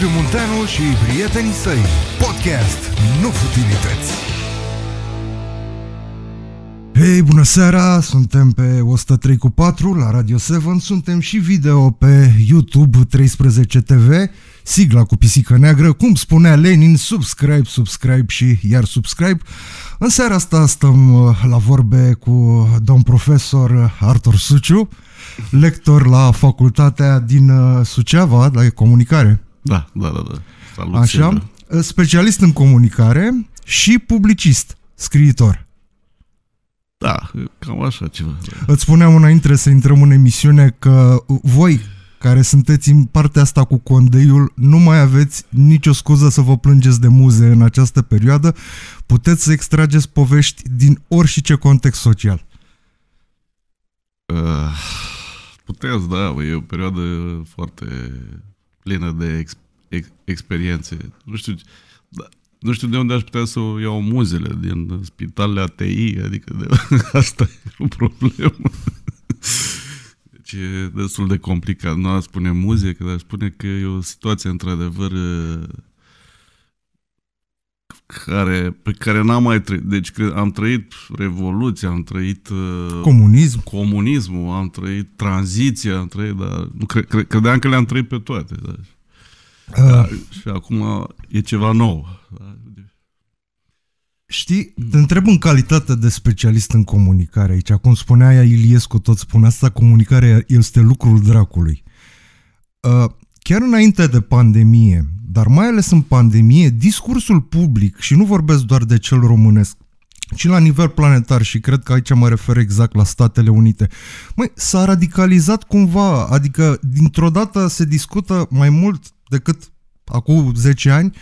Liviu Munteanu și prietenii săi. Podcast Nu Futilități. Hei, bună seara! Suntem pe 103 cu 4 la Radio 7, suntem și video pe YouTube 13 TV, sigla cu pisică neagră, cum spunea Lenin, subscribe, subscribe și iar subscribe. În seara asta stăm uh, la vorbe cu domn profesor Artur Suciu, lector la facultatea din uh, Suceava, la comunicare. Da, da, da. da. Salut, Așa, Silviu. Ă, specialist în comunicare și publicist, scriitor. Da, cam așa ceva. Îți spuneam înainte să intrăm în emisiune că voi, care sunteți în partea asta cu condeiul, nu mai aveți nicio scuză să vă plângeți de muze în această perioadă. Puteți să extrageți povești din orice context social. Uh, puteți, da, e o perioadă foarte plină de ex, ex, experiențe. Nu știu, nu știu de unde aș putea să o iau muzele, din spitalele ATI, adică de, asta e o problemă. Deci e destul de complicat. Nu aș spune muze, dar aș spune că e o situație într-adevăr care, pe care n-am mai trăit. Deci am trăit Revoluția, am trăit... Uh, Comunism. Comunismul, am trăit tranziția, am trăit, dar nu, cre, cre, credeam că le-am trăit pe toate. Da. Uh, da, și acum e ceva nou. Da. Știi, te întreb în calitate de specialist în comunicare aici. Cum spunea ea Iliescu, tot spune asta, comunicarea este lucrul dracului. Uh, chiar înainte de pandemie, dar mai ales în pandemie, discursul public, și nu vorbesc doar de cel românesc, ci la nivel planetar și cred că aici mă refer exact la Statele Unite. Măi, s-a radicalizat cumva, adică dintr-o dată se discută mai mult decât acum 10 ani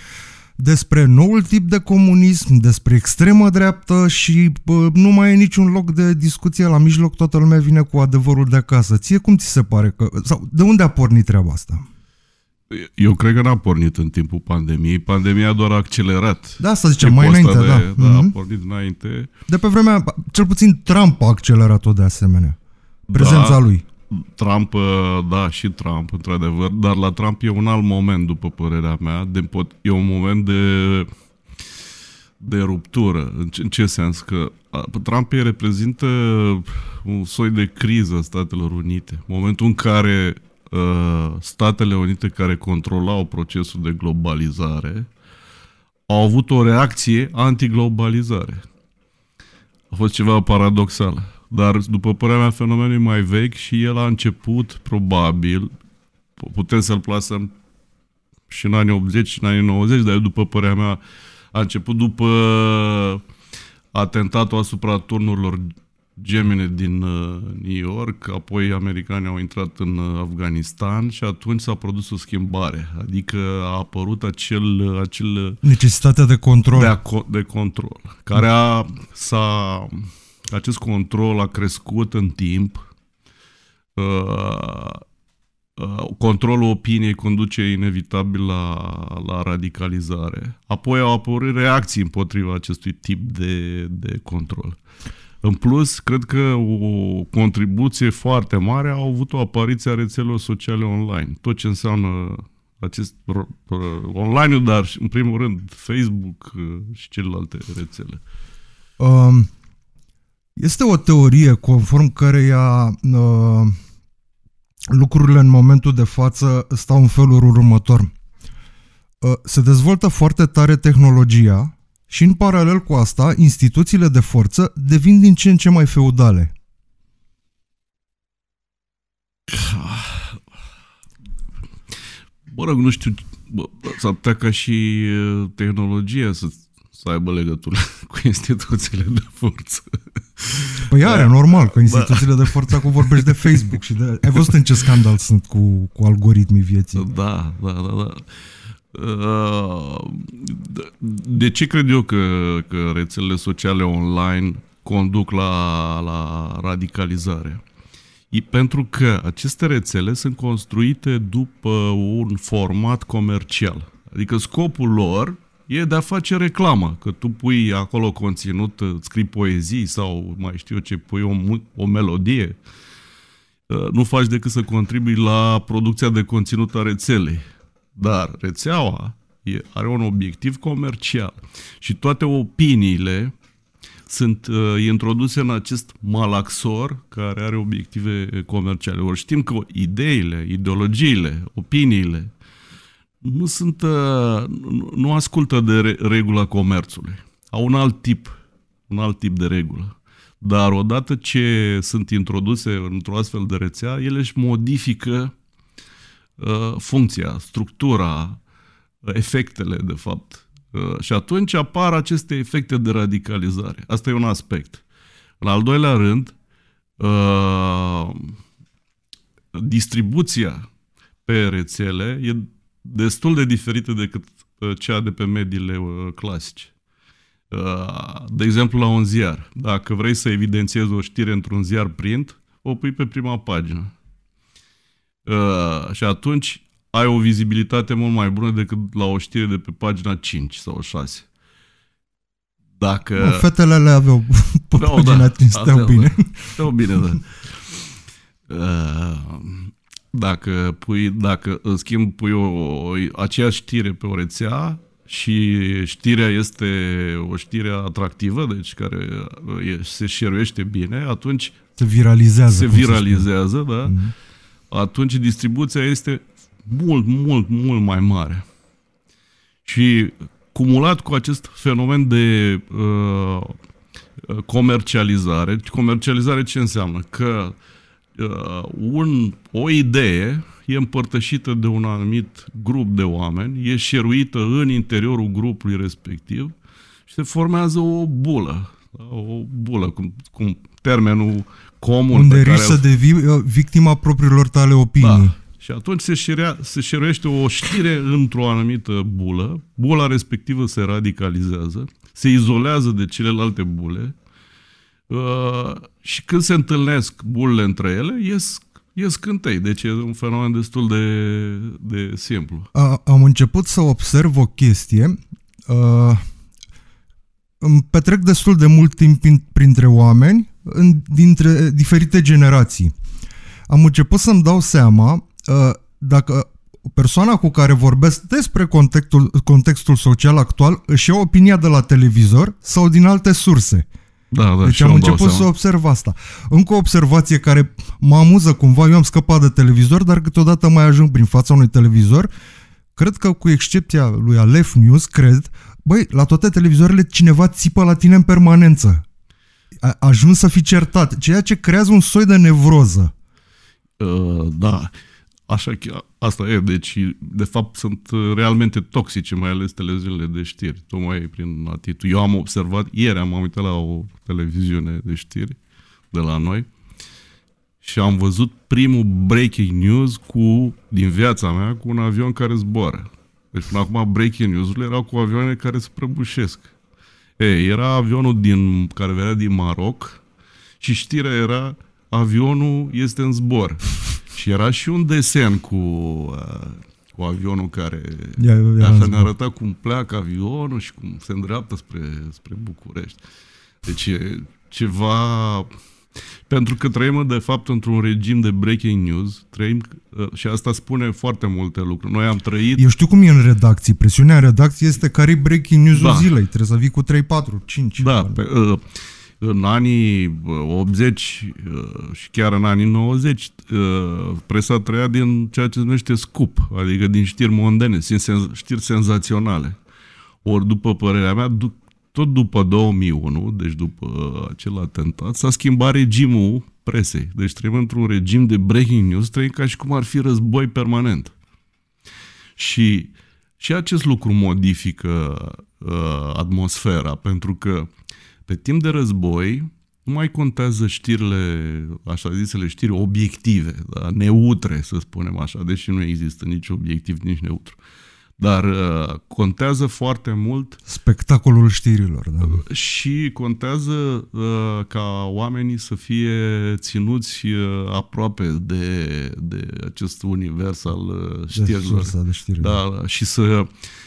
despre noul tip de comunism, despre extremă dreaptă și bă, nu mai e niciun loc de discuție la mijloc, toată lumea vine cu adevărul de acasă. Ție cum ți se pare că, sau de unde a pornit treaba asta? eu cred că n-a pornit în timpul pandemiei. Pandemia doar a accelerat. Da, să zicem, mai înainte, de, da. da mm-hmm. A mhm. pornit înainte. De pe vremea, cel puțin Trump a accelerat-o de asemenea. Da. Prezența da, lui. Trump, ă, da, și Trump, într-adevăr, dar la Trump e un alt moment, după părerea mea. De, e un moment de de ruptură. În ce, în ce sens? Că Trump reprezintă un soi de criză a Statelor Unite. Momentul în care Uh, Statele Unite care controlau procesul de globalizare au avut o reacție antiglobalizare. A fost ceva paradoxal. Dar, după părerea mea, fenomenul e mai vechi și el a început, probabil, putem să-l plasăm și în anii 80 și în anii 90, dar după părerea mea, a început după atentatul asupra turnurilor gemene din uh, New York, apoi americanii au intrat în uh, Afganistan și atunci s-a produs o schimbare. Adică a apărut acel... Uh, acel Necesitatea de control. De, a, de control. Care a, s-a, acest control a crescut în timp. controlul opiniei conduce inevitabil la, la radicalizare. Apoi au apărut reacții împotriva acestui tip de, de control. În plus, cred că o contribuție foarte mare au avut o apariție a rețelelor sociale online. Tot ce înseamnă acest online dar în primul rând Facebook uh, și celelalte rețele. Um, este o teorie conform căreia uh, lucrurile în momentul de față stau în felul următor. Uh, se dezvoltă foarte tare tehnologia și în paralel cu asta, instituțiile de forță devin din ce în ce mai feudale. Mă rog, nu știu, s-ar putea ca și tehnologia să, să aibă legătură cu instituțiile de forță. Păi are, da. normal, că instituțiile da. de forță acum vorbești de Facebook și de... Ai văzut în ce scandal sunt cu, cu algoritmii vieții. Da, da, da, da. da. Uh, de ce cred eu că, că rețelele sociale online conduc la, la radicalizare? E pentru că aceste rețele sunt construite după un format comercial. Adică scopul lor e de a face reclamă, că tu pui acolo conținut, uh, scrii poezii sau mai știu eu ce, pui o, o melodie, uh, nu faci decât să contribui la producția de conținut a rețelei. Dar rețeaua are un obiectiv comercial și toate opiniile sunt uh, introduse în acest malaxor care are obiective comerciale. Ori știm că ideile, ideologiile, opiniile nu sunt, uh, nu ascultă de re- regula comerțului. Au un alt tip, un alt tip de regulă. Dar odată ce sunt introduse într-o astfel de rețea, ele își modifică Uh, funcția, structura, uh, efectele, de fapt. Uh, și atunci apar aceste efecte de radicalizare. Asta e un aspect. În al doilea rând, distribuția pe rețele e destul de diferită decât cea de pe mediile clasice. De exemplu, la un ziar. Dacă vrei să evidențiezi o știre într-un ziar print, o pui pe prima pagină. Uh, și atunci ai o vizibilitate mult mai bună decât la o știre de pe pagina 5 sau 6. Dacă... Bă, fetele le aveau pe da, pagina da, da stau steau da, bine. Da. Steau bine, da. Uh, dacă pui, dacă în schimb pui o, o, aceeași știre pe o rețea și știrea este o știre atractivă, deci care uh, se șeruiește bine, atunci se viralizează. Se viralizează, da. Mm-hmm atunci distribuția este mult, mult, mult mai mare. Și cumulat cu acest fenomen de uh, comercializare, comercializare ce înseamnă? Că uh, un, o idee e împărtășită de un anumit grup de oameni, e șeruită în interiorul grupului respectiv și se formează o bulă. O bulă, cum, cum termenul comun. Unde riști care... să devii uh, victima propriilor tale opinii. Da. Și atunci se, șirea, se șiruiește o știre într-o anumită bulă, bula respectivă se radicalizează, se izolează de celelalte bule uh, și când se întâlnesc bulele între ele, ies e scântei, deci e un fenomen destul de, de simplu. A, am început să observ o chestie. Uh, îmi petrec destul de mult timp printre oameni în, dintre diferite generații. Am început să-mi dau seama uh, dacă persoana cu care vorbesc despre contextul, contextul social actual își ia opinia de la televizor sau din alte surse. Da, da, deci am început să observ asta. Încă o observație care mă amuză cumva, eu am scăpat de televizor, dar câteodată mai ajung prin fața unui televizor. Cred că cu excepția lui Alef News, cred, băi, la toate televizoarele cineva țipă la tine în permanență ajuns să fi certat, ceea ce creează un soi de nevroză. Uh, da, așa că asta e, deci de fapt sunt realmente toxice, mai ales televiziunile de știri, tocmai prin atitudine. Eu am observat, ieri am uitat la o televiziune de știri de la noi și am văzut primul breaking news cu, din viața mea cu un avion care zboară. Deci până acum breaking news-urile erau cu avioane care se prăbușesc. E, era avionul din, care venea din Maroc și știrea era avionul este în zbor. și era și un desen cu, uh, cu avionul care ia, ia, așa ne arăta cum pleacă avionul și cum se îndreaptă spre, spre București. Deci e ceva pentru că trăim, de fapt, într-un regim de breaking news, trăim, uh, și asta spune foarte multe lucruri. Noi am trăit... Eu știu cum e în redacții. Presiunea în redacție este care e breaking news-ul da. zilei. Trebuie să vii cu 3, 4, 5. Da, pe, uh, în anii 80 uh, uh, și chiar în anii 90 presa trăia din ceea ce se numește scup, adică din știri mondene, știri senzaționale. Ori, după părerea mea, tot după 2001, deci după uh, acel atentat, s-a schimbat regimul presei. Deci trăim într-un regim de breaking news, trăim ca și cum ar fi război permanent. Și, și acest lucru modifică uh, atmosfera, pentru că pe timp de război nu mai contează știrile, așa zisele știri obiective, da? neutre, să spunem așa, deși nu există nici obiectiv, nici neutru. Uh, dar uh, contează foarte mult... Spectacolul știrilor, da. Uh, și contează uh, ca oamenii să fie ținuți aproape de, de acest univers al știrilor. De, de știri, da, da, da. Și să...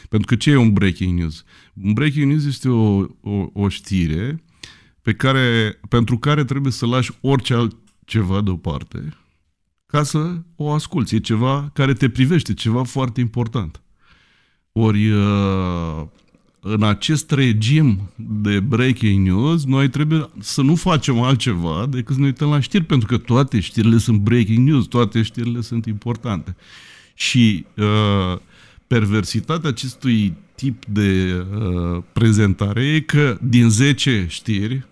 Pentru că ce e un breaking news? Un breaking news este o, o, o știre pe care, pentru care trebuie să lași orice altceva deoparte ca să o asculți. E ceva care te privește, ceva foarte important. Ori uh, în acest regim de breaking news, noi trebuie să nu facem altceva decât să ne uităm la știri, pentru că toate știrile sunt breaking news, toate știrile sunt importante. Și uh, perversitatea acestui tip de uh, prezentare e că din 10 știri,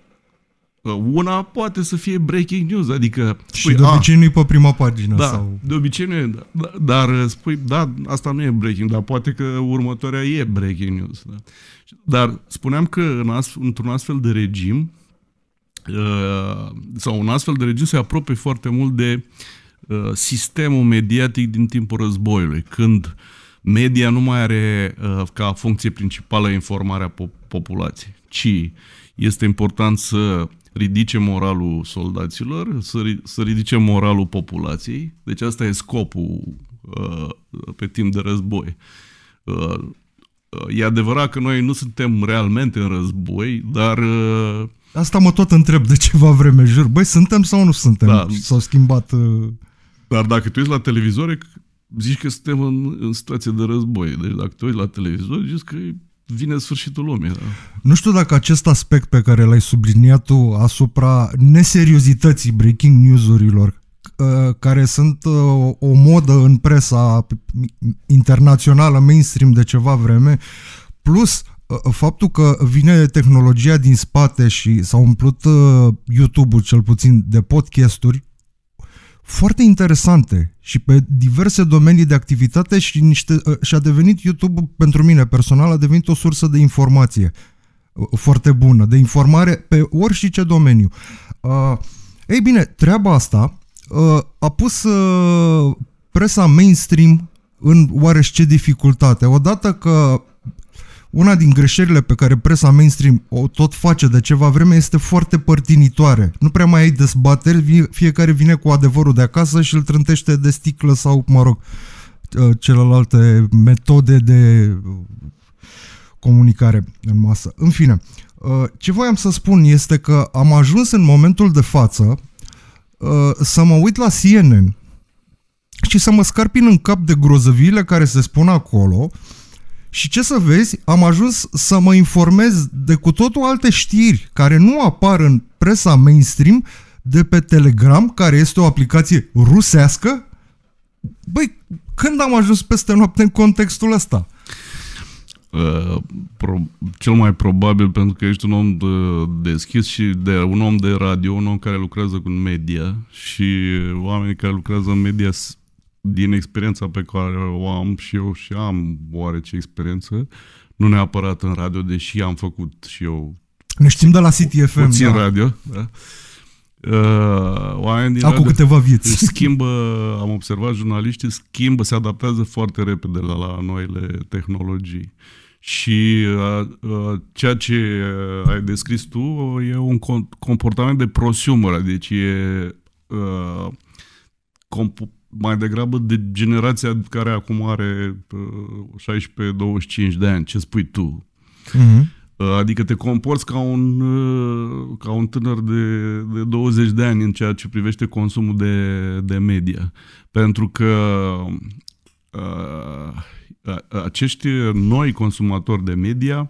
Uh, una poate să fie breaking news, adică... Spui, și păi, de obicei nu-i pe prima pagină. Da, sau... de obicei nu e, da, da, dar uh, spui, da, asta nu e breaking, dar poate că următoarea e breaking news. Da. Dar spuneam că în as, într-un astfel de regim, uh, sau un astfel de regim se apropie foarte mult de uh, sistemul mediatic din timpul războiului, când media nu mai are uh, ca funcție principală informarea po- populației, ci este important să ridice moralul soldaților, să, să ridice moralul populației. Deci asta e scopul uh, pe timp de război. Uh, uh, e adevărat că noi nu suntem realmente în război, dar... Uh, asta mă tot întreb de ceva vreme, jur. Băi, suntem sau nu suntem? Da. S-au schimbat... Uh... Dar dacă tu ești la televizor, zici că suntem în, în situație de război. Deci dacă tu ești la televizor, zici că e vine sfârșitul lumii. Da. Nu știu dacă acest aspect pe care l-ai subliniat tu asupra neseriozității breaking news-urilor uh, care sunt uh, o modă în presa internațională, mainstream de ceva vreme, plus uh, faptul că vine tehnologia din spate și s-a umplut YouTube-ul cel puțin de podcasturi foarte interesante și pe diverse domenii de activitate și, niște, uh, și a devenit YouTube pentru mine personal a devenit o sursă de informație uh, foarte bună, de informare pe orice domeniu. Uh, ei bine, treaba asta uh, a pus uh, presa mainstream în ce dificultate. Odată că una din greșelile pe care presa mainstream o tot face de ceva vreme este foarte părtinitoare. Nu prea mai ai dezbateri, fiecare vine cu adevărul de acasă și îl trântește de sticlă sau, mă rog, ă, celelalte metode de uh, comunicare în masă. În fine, ă, ce voiam să spun este că am ajuns în momentul de față ă, să mă uit la CNN și să mă scarpin în cap de grozăviile care se spun acolo, uh, și ce să vezi, am ajuns să mă informez de cu totul alte știri care nu apar în presa mainstream de pe Telegram, care este o aplicație rusească. Băi, când am ajuns peste noapte în contextul ăsta? Uh, pro, cel mai probabil pentru că ești un om de, deschis și de un om de radio, un om care lucrează cu media și oamenii care lucrează în media din experiența pe care o am și eu și am oarece experiență, nu neapărat în radio, deși am făcut și eu... Ne știm de la City FM, Puțin da. radio, da. Uh, din Acum câteva vieți. Schimbă, am observat, jurnaliștii schimbă, se adaptează foarte repede la, la noile tehnologii. Și uh, uh, ceea ce uh, ai descris tu e un comportament de prosumer, deci e uh, mai degrabă de generația care acum are 16-25 uh, de ani. Ce spui tu? Uh-huh. adică te comporți ca un, uh, ca un tânăr de, de 20 de ani în ceea ce privește consumul de, de media. Pentru că uh, acești noi consumatori de media uh,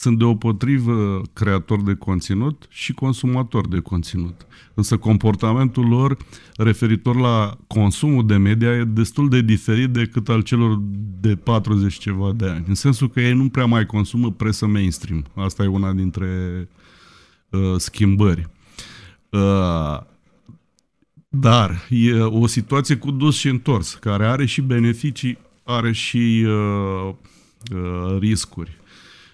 sunt deopotrivă creator de conținut și consumator de conținut. Însă comportamentul lor referitor la consumul de media e destul de diferit decât al celor de 40 ceva de ani. În sensul că ei nu prea mai consumă presă mainstream. Asta e una dintre uh, schimbări. Uh, dar e o situație cu dus și întors, care are și beneficii, are și uh, uh, riscuri.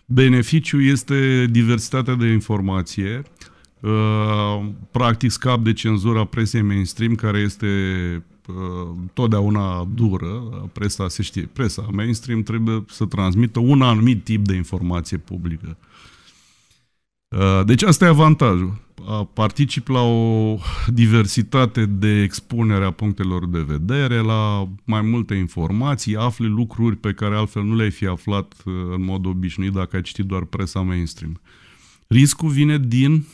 Beneficiul este diversitatea de informație, uh, practic scap de cenzura presei mainstream, care este uh, totdeauna dură, presa se știe, presa mainstream trebuie să transmită un anumit tip de informație publică. Uh, deci asta e avantajul. Particip la o diversitate de expunere a punctelor de vedere, la mai multe informații, afli lucruri pe care altfel nu le-ai fi aflat uh, în mod obișnuit dacă ai citit doar presa mainstream. Riscul vine din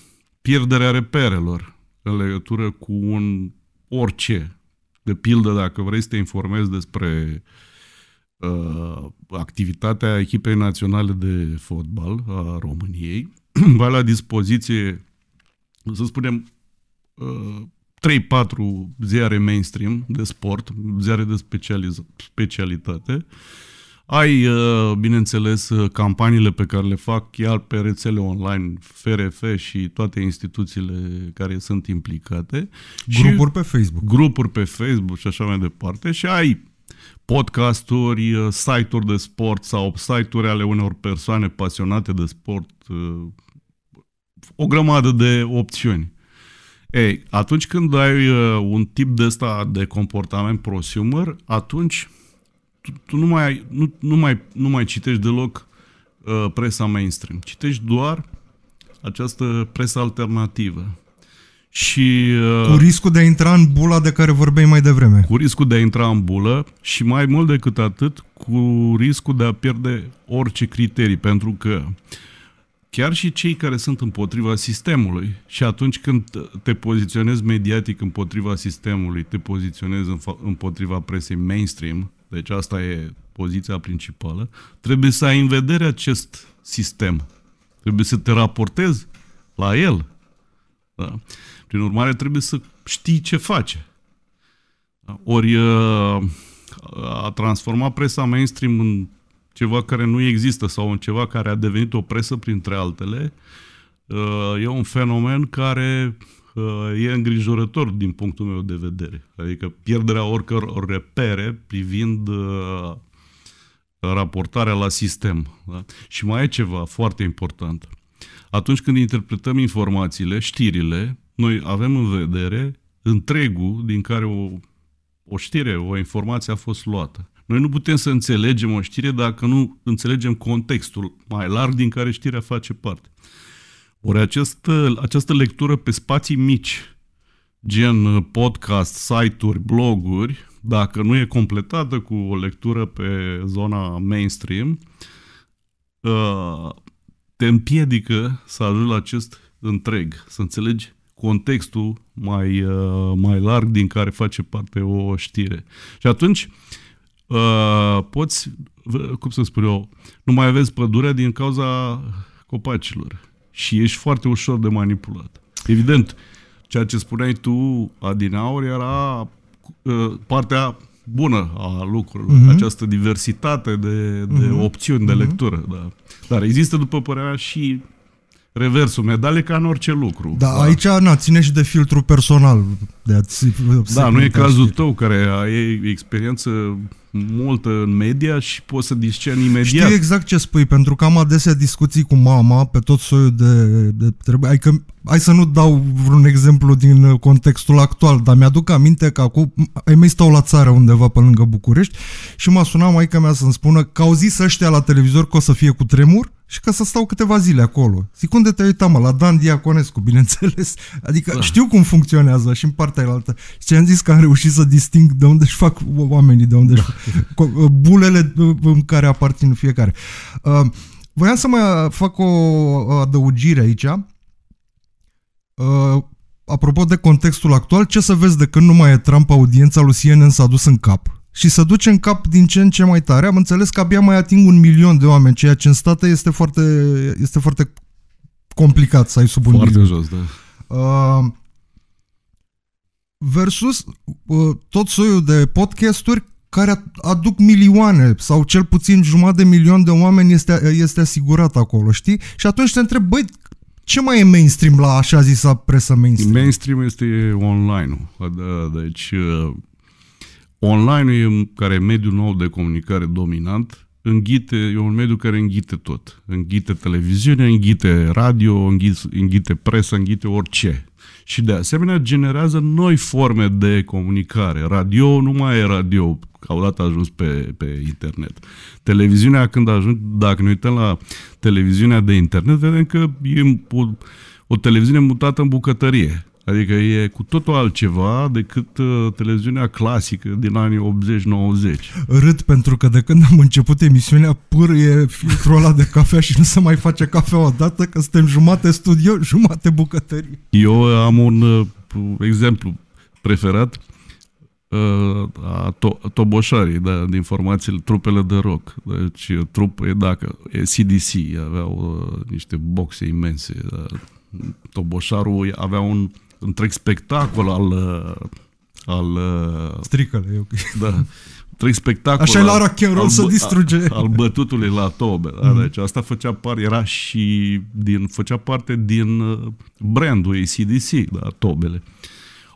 pierderea reperelor în legătură cu un orice. De pildă, dacă vrei să te informezi despre uh, activitatea echipei naționale de fotbal a României, va la dispoziție, să spunem, 3-4 uh, ziare mainstream de sport, ziare de specializ- specialitate. Ai, uh, bineînțeles, uh, campaniile pe care le fac chiar pe rețele online, FRF și toate instituțiile care sunt implicate. Grupuri pe Facebook. Grupuri pe Facebook și așa mai departe. Și ai podcasturi, uh, site-uri de sport sau site-uri ale unor persoane pasionate de sport, uh, o grămadă de opțiuni. Ei, atunci când ai uh, un tip de ăsta de comportament prosumer, atunci tu, tu nu, mai, nu, nu, mai, nu mai citești deloc presa mainstream, citești doar această presă alternativă. Și, uh, cu riscul de a intra în bula de care vorbeai mai devreme. Cu riscul de a intra în bulă și mai mult decât atât, cu riscul de a pierde orice criterii, pentru că chiar și cei care sunt împotriva sistemului și atunci când te poziționezi mediatic împotriva sistemului, te poziționezi împotriva presei mainstream, deci asta e poziția principală, trebuie să ai în vedere acest sistem. Trebuie să te raportezi la el, da. Prin urmare, trebuie să știi ce face. Da. Ori a transforma presa mainstream în ceva care nu există sau în ceva care a devenit o presă printre altele, e un fenomen care e îngrijorător din punctul meu de vedere. Adică pierderea oricăror repere privind raportarea la sistem. Da? Și mai e ceva foarte important atunci când interpretăm informațiile, știrile, noi avem în vedere întregul din care o, o știre, o informație a fost luată. Noi nu putem să înțelegem o știre dacă nu înțelegem contextul mai larg din care știrea face parte. Ori această, această lectură pe spații mici, gen podcast, site-uri, bloguri, dacă nu e completată cu o lectură pe zona mainstream, uh, te împiedică să ajungi la acest întreg, să înțelegi contextul mai, uh, mai larg din care face parte o știre. Și atunci uh, poți, cum să spun eu, nu mai aveți pădurea din cauza copacilor și ești foarte ușor de manipulat. Evident, ceea ce spuneai tu, Adinaur, era uh, partea bună a lucrurilor, uh-huh. această diversitate de, de uh-huh. opțiuni de uh-huh. lectură. Da. Dar există, după părerea mea, și reversul medalei ca în orice lucru. Da, da, aici, na, ține și de filtru personal. De a-ți, da, nu e cazul știri. tău care ai experiență mult în media și poți să discerni imediat. Știi exact ce spui, pentru că am adesea discuții cu mama pe tot soiul de, de trebuie. Adică, hai să nu dau vreun exemplu din contextul actual, dar mi-aduc aminte că acum ai mei stau la țară undeva pe lângă București și m-a sunat maica mea să-mi spună că au zis ăștia la televizor că o să fie cu tremur și ca să stau câteva zile acolo. Zic, unde te-ai uitat, mă? La Dan Diaconescu, bineînțeles. Adică da. știu cum funcționează și în partea altă. Și ce am zis că am reușit să disting de unde își fac oamenii, de unde da. își fac uh, bulele uh, în care aparțin fiecare. Uh, voiam să mai fac o adăugire aici. Uh, apropo de contextul actual, ce să vezi de când nu mai e Trump, audiența lui CNN s-a dus în cap și să duce în cap din ce în ce mai tare. Am înțeles că abia mai ating un milion de oameni, ceea ce în state este foarte, este foarte complicat să ai sub un foarte milion. jos, da. Uh, versus uh, tot soiul de podcasturi care aduc milioane sau cel puțin jumătate de milion de oameni este, este asigurat acolo, știi? Și atunci te întreb, băi, ce mai e mainstream la așa zisa presă mainstream? Mainstream este online-ul. Adică, deci uh, Online-ul, care e mediul nou de comunicare dominant, înghite, e un mediu care înghite tot. Înghite televiziune, înghite radio, înghite, înghite presă, înghite orice. Și de asemenea generează noi forme de comunicare. Radio nu mai e radio, că odată a ajuns pe, pe internet. Televiziunea, când ajuns, dacă ne uităm la televiziunea de internet, vedem că e o, o televiziune mutată în bucătărie Adică e cu totul altceva decât uh, televiziunea clasică din anii 80-90. Râd pentru că de când am început emisiunea pârâie filtrul ăla de cafea și nu se mai face cafea odată că suntem jumate studio, jumate bucătărie. Eu am un uh, exemplu preferat uh, a to- toboșarii da, din formațiile trupele de rock. Deci trup e dacă e CDC, aveau niște boxe imense. Da. Toboșarul avea un întreg spectacol al... Uh, al uh, e ok. Da. Întreg spectacol Așa e la rock and roll să distruge. Al, al bătutului la tobe. Da? Mm. Deci asta făcea parte, era și din, făcea parte din uh, brandul ACDC, da, tobele.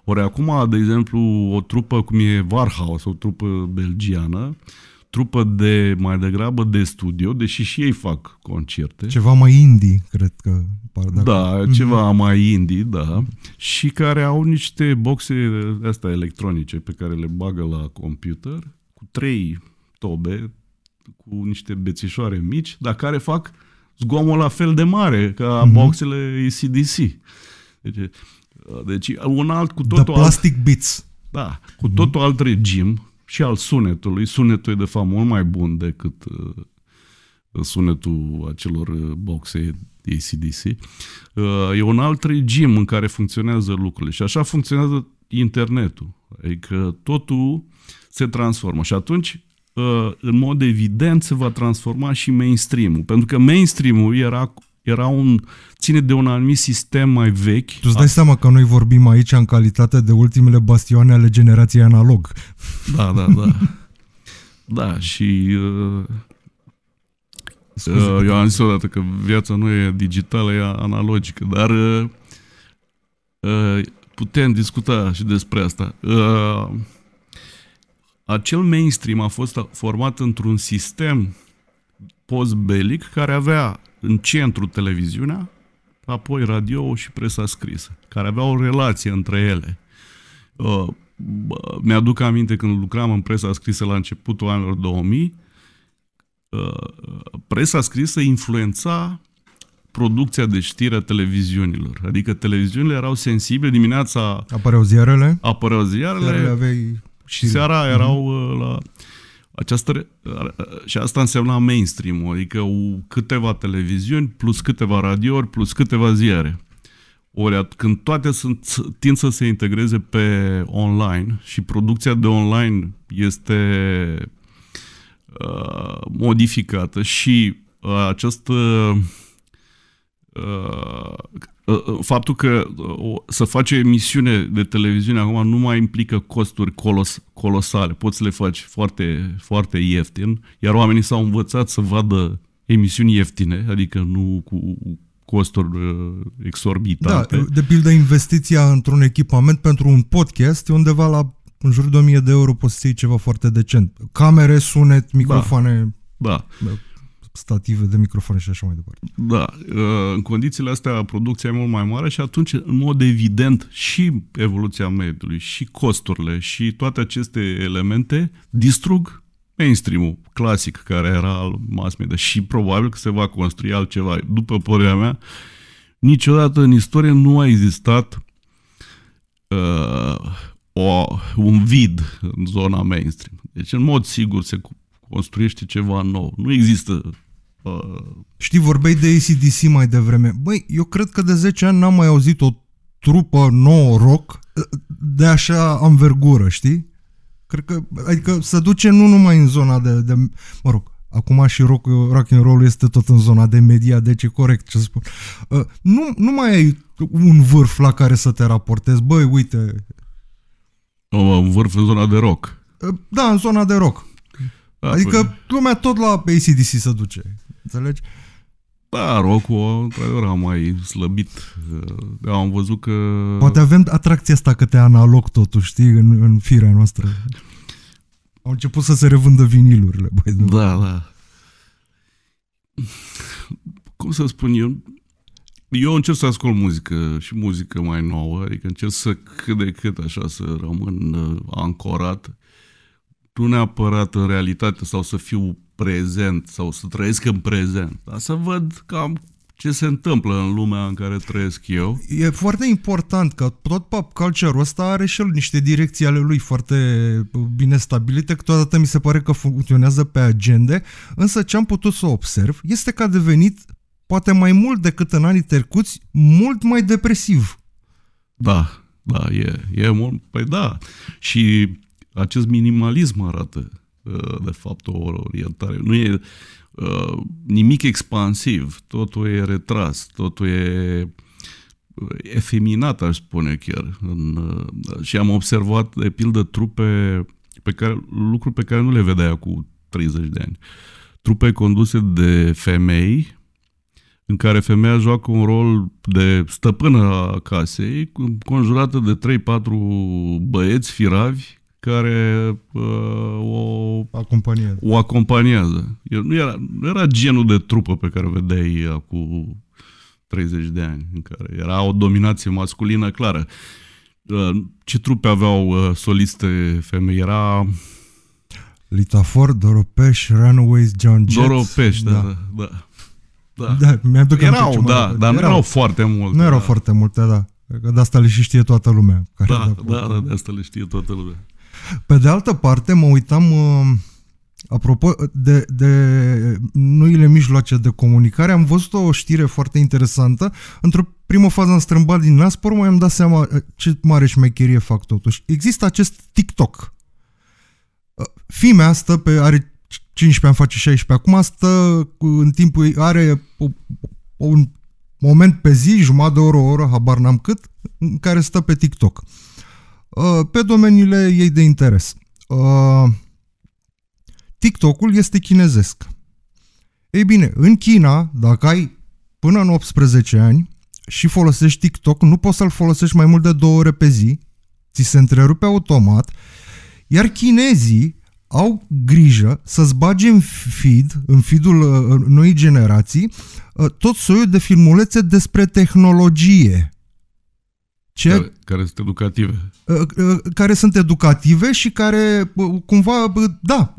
Ori acum, de exemplu, o trupă cum e Warhouse, o trupă belgiană, uh, trupă de mai degrabă de studio, deși și ei fac concerte. Ceva mai indie, cred că. Par, dacă... Da, mhm. ceva mm-hmm. mai indie, da. Și care au niște boxe astea electronice pe care le bagă la computer cu trei tobe, cu niște bețișoare mici, dar care fac zgomul la fel de mare ca mm-hmm. boxele ECDC. Deci, deci un alt cu da, totul... The Plastic alt... Beats. Da, cu totul mm-hmm. alt regim și al sunetului. Sunetul e de fapt mult mai bun decât uh, sunetul acelor uh, boxe ACDC. Uh, e un alt regim în care funcționează lucrurile și așa funcționează internetul. Adică totul se transformă și atunci în mod evident se va transforma și mainstream-ul, pentru că mainstream-ul era era un, ține de un anumit sistem mai vechi. Tu îți dai seama că noi vorbim aici în calitate de ultimele bastioane ale generației analog. Da, da, da. da, și uh, uh, eu am zis odată că viața nu e digitală, e analogică, dar uh, uh, putem discuta și despre asta. Uh, acel mainstream a fost format într-un sistem postbelic care avea în centru televiziunea, apoi radio și presa scrisă, care aveau o relație între ele. Uh, mi-aduc aminte când lucram în presa scrisă la începutul anilor 2000, uh, presa scrisă influența producția de știre a televiziunilor. Adică televiziunile erau sensibile dimineața... Apăreau ziarele? Apăreau ziarele. ziarele aveai... Și seara erau mm-hmm. la această, și asta însemna mainstream adică câteva televiziuni, plus câteva radiouri, plus câteva ziare. Ori când toate sunt, tind să se integreze pe online și producția de online este uh, modificată și uh, această uh, Ă, ă, faptul că ă, să faci o emisiune de televiziune acum nu mai implică costuri colos, colosale. Poți să le faci foarte, foarte ieftin, iar oamenii s-au învățat să vadă emisiuni ieftine, adică nu cu costuri exorbitante. Da, de pildă investiția într-un echipament pentru un podcast undeva la în jur de 1000 de euro poți să iei ceva foarte decent. Camere, sunet, da. microfoane. Da. da stative de microfoane și așa mai departe. Da, uh, în condițiile astea producția e mult mai mare și atunci, în mod evident, și evoluția mediului, și costurile, și toate aceste elemente distrug mainstream-ul clasic care era al mass media și probabil că se va construi altceva. După părerea mea, niciodată în istorie nu a existat uh, o, un vid în zona mainstream. Deci, în mod sigur, se construiește ceva nou. Nu există Uh, Știi, vorbei de ACDC mai devreme. Băi, eu cred că de 10 ani n-am mai auzit o trupă nouă rock ă, de așa amvergură, știi? Cred că, adică se duce nu numai în zona de, de mă rog, acum și rock, rock and roll este tot în zona de media, deci e corect ce spun. Uh, nu, nu mai ai un vârf la care să te raportezi, băi, uite. O, un vârf în zona de rock. Uh, da, în zona de rock. Da, adică păi... lumea tot la ACDC se duce. Înțelegi? Da, rock într-adevăr, am mai slăbit. Da, am văzut că... Poate avem atracția asta că te analog totuși, știi, în, în firea noastră. Au început să se revândă vinilurile, băi. Da, da. Cum să spun eu? Eu încerc să ascult muzică și muzică mai nouă, adică încerc să cât de cât așa să rămân uh, ancorat, nu neapărat în realitate sau să fiu prezent sau să trăiesc în prezent, dar să văd cam ce se întâmplă în lumea în care trăiesc eu. E foarte important că tot pop culture-ul ăsta are și el niște direcții ale lui foarte bine stabilite, câteodată mi se pare că funcționează pe agende, însă ce am putut să observ este că a devenit, poate mai mult decât în anii trecuți, mult mai depresiv. Da, da, e, e mult, păi da, și acest minimalism arată Uh, de fapt o orientare. Nu e uh, nimic expansiv, totul e retras, totul e uh, efeminat, aș spune chiar. În, și am observat, de pildă, trupe pe care, lucruri pe care nu le vedea cu 30 de ani. Trupe conduse de femei, în care femeia joacă un rol de stăpână a casei, conjurată de 3-4 băieți firavi, care uh, o, acompaniază. o acompaniază. Era, era genul de trupă pe care o vedeai cu 30 de ani, în care era o dominație masculină clară. Uh, ce trupe aveau uh, soliste femei? Era... Litafor, Doropeș, Runaways, John Jets. Doropeș, da, da. da. Da, da, da mi-aduc erau, da, dar nu erau, erau foarte multe. Nu erau da. foarte multe, da. Că de asta le și știe toată lumea. Care da, da, da, de asta le știe toată lumea. Pe de altă parte, mă uitam, uh, apropo de, de noile mijloace de comunicare, am văzut o știre foarte interesantă. Într-o primă fază am strâmbat din nas, pe urmă am dat seama uh, ce mare șmecherie fac totuși. Există acest TikTok. Uh, fimea asta pe are 15 ani, face 16 acum, stă în timpul are un moment pe zi, jumătate de oră, o oră, habar n-am cât, în care stă pe TikTok. Uh, pe domeniile ei de interes. Uh, TikTok-ul este chinezesc. Ei bine, în China, dacă ai până în 18 ani și folosești TikTok, nu poți să-l folosești mai mult de două ore pe zi, ți se întrerupe automat, iar chinezii au grijă să-ți bage în feed, în feed-ul uh, noii generații, tot soiul de filmulețe despre tehnologie. Ce? Care, care sunt educative. Ă, ă, care sunt educative și care cumva, da,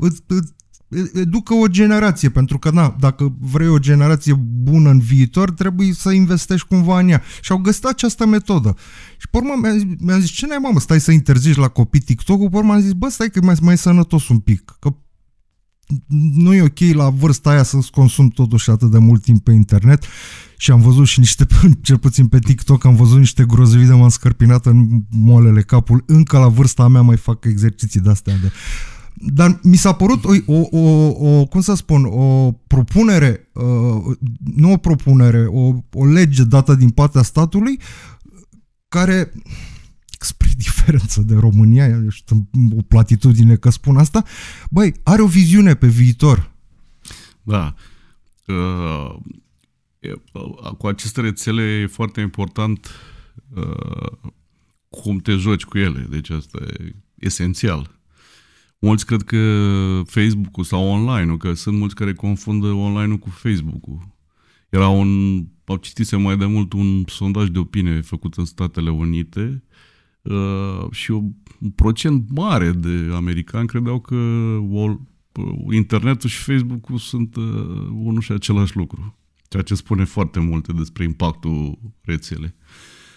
educă o generație, pentru că, na, dacă vrei o generație bună în viitor, trebuie să investești cumva în ea. Și au găsit această metodă. Și pe urmă mi-am zis, ce ne mamă, stai să interzici la copii TikTok-ul? Pe urmă am zis, bă, stai că mai, mai sănătos un pic, că nu e ok la vârsta aia să-ți consum totuși atât de mult timp pe internet și am văzut și niște, cel puțin pe TikTok, am văzut niște grozăvii de m-am scărpinat în molele capul. Încă la vârsta mea mai fac exerciții de-astea de... Dar mi s-a părut o, o, o, o cum să spun, o propunere, uh, nu o propunere, o, o lege dată din partea statului care spre diferență de România, eu știu, o platitudine că spun asta, băi, are o viziune pe viitor. Da. Uh cu aceste rețele e foarte important uh, cum te joci cu ele. Deci asta e esențial. Mulți cred că Facebook-ul sau online-ul, că sunt mulți care confundă online-ul cu Facebook-ul. Era un, au citit mai de mult un sondaj de opinie făcut în Statele Unite uh, și un procent mare de americani credeau că uh, internetul și Facebook-ul sunt uh, unul și același lucru ceea ce spune foarte multe despre impactul rețelei.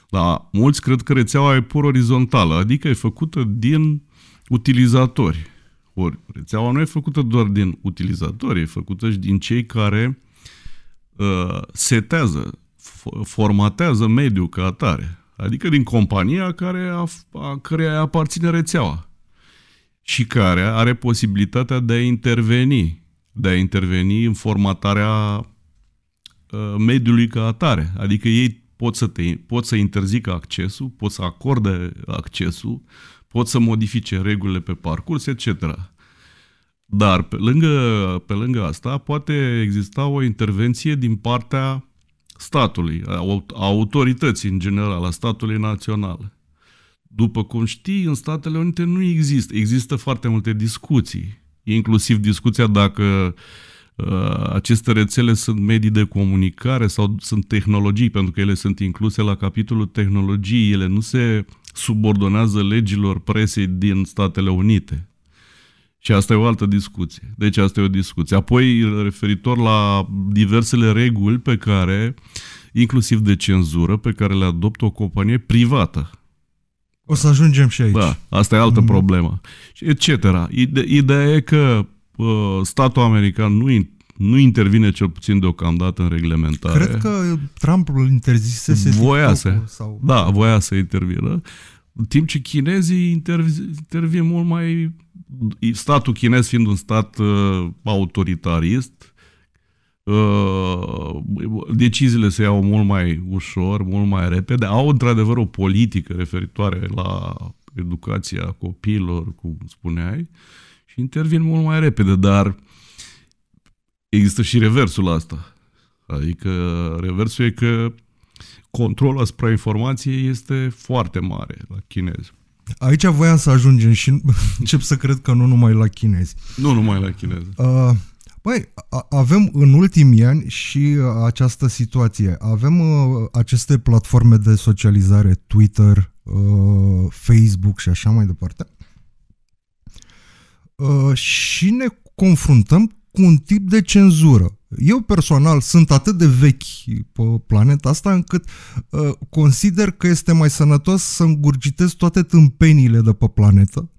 La da, mulți cred că rețeaua e pur orizontală, adică e făcută din utilizatori. Ori rețeaua nu e făcută doar din utilizatori, e făcută și din cei care uh, setează, formatează mediul ca atare. Adică din compania care a, a, care aparține rețeaua și care are posibilitatea de a interveni, de a interveni în formatarea Uh, mediului ca atare. Adică ei pot să, te, pot să interzică accesul, pot să acorde accesul, pot să modifice regulile pe parcurs, etc. Dar pe lângă, pe lângă asta poate exista o intervenție din partea statului, a autorității în general, a statului național. După cum știi, în Statele Unite nu există. Există foarte multe discuții, inclusiv discuția dacă uh, Uh, aceste rețele sunt medii de comunicare sau sunt tehnologii, pentru că ele sunt incluse la capitolul tehnologii, ele nu se subordonează legilor presei din Statele Unite. Și asta e o altă discuție. Deci asta e o discuție. Apoi, referitor la diversele reguli pe care, inclusiv de cenzură, pe care le adoptă o companie privată. O să ajungem și aici. Da, asta e altă mm. problemă. Etc. ideea e că statul american nu, nu intervine cel puțin deocamdată în reglementare. Cred că Trump îl interzisese. Voia să. Sau... Da, voia să intervină. În timp ce chinezii intervin, mult mai... Statul chinez fiind un stat uh, autoritarist, uh, deciziile se iau mult mai ușor, mult mai repede. Au într-adevăr o politică referitoare la educația copiilor, cum spuneai, și intervin mult mai repede, dar există și reversul asta. Adică reversul e că controlul asupra informației este foarte mare la chinezi. Aici voiam să ajungem și încep să cred că nu numai la chinezi. Nu numai la chinezi. Uh, avem în ultimii ani și uh, această situație. Avem uh, aceste platforme de socializare, Twitter, uh, Facebook și așa mai departe, Uh, și ne confruntăm cu un tip de cenzură. Eu personal sunt atât de vechi pe planeta asta încât uh, consider că este mai sănătos să îngurgitez toate tâmpenile de pe planetă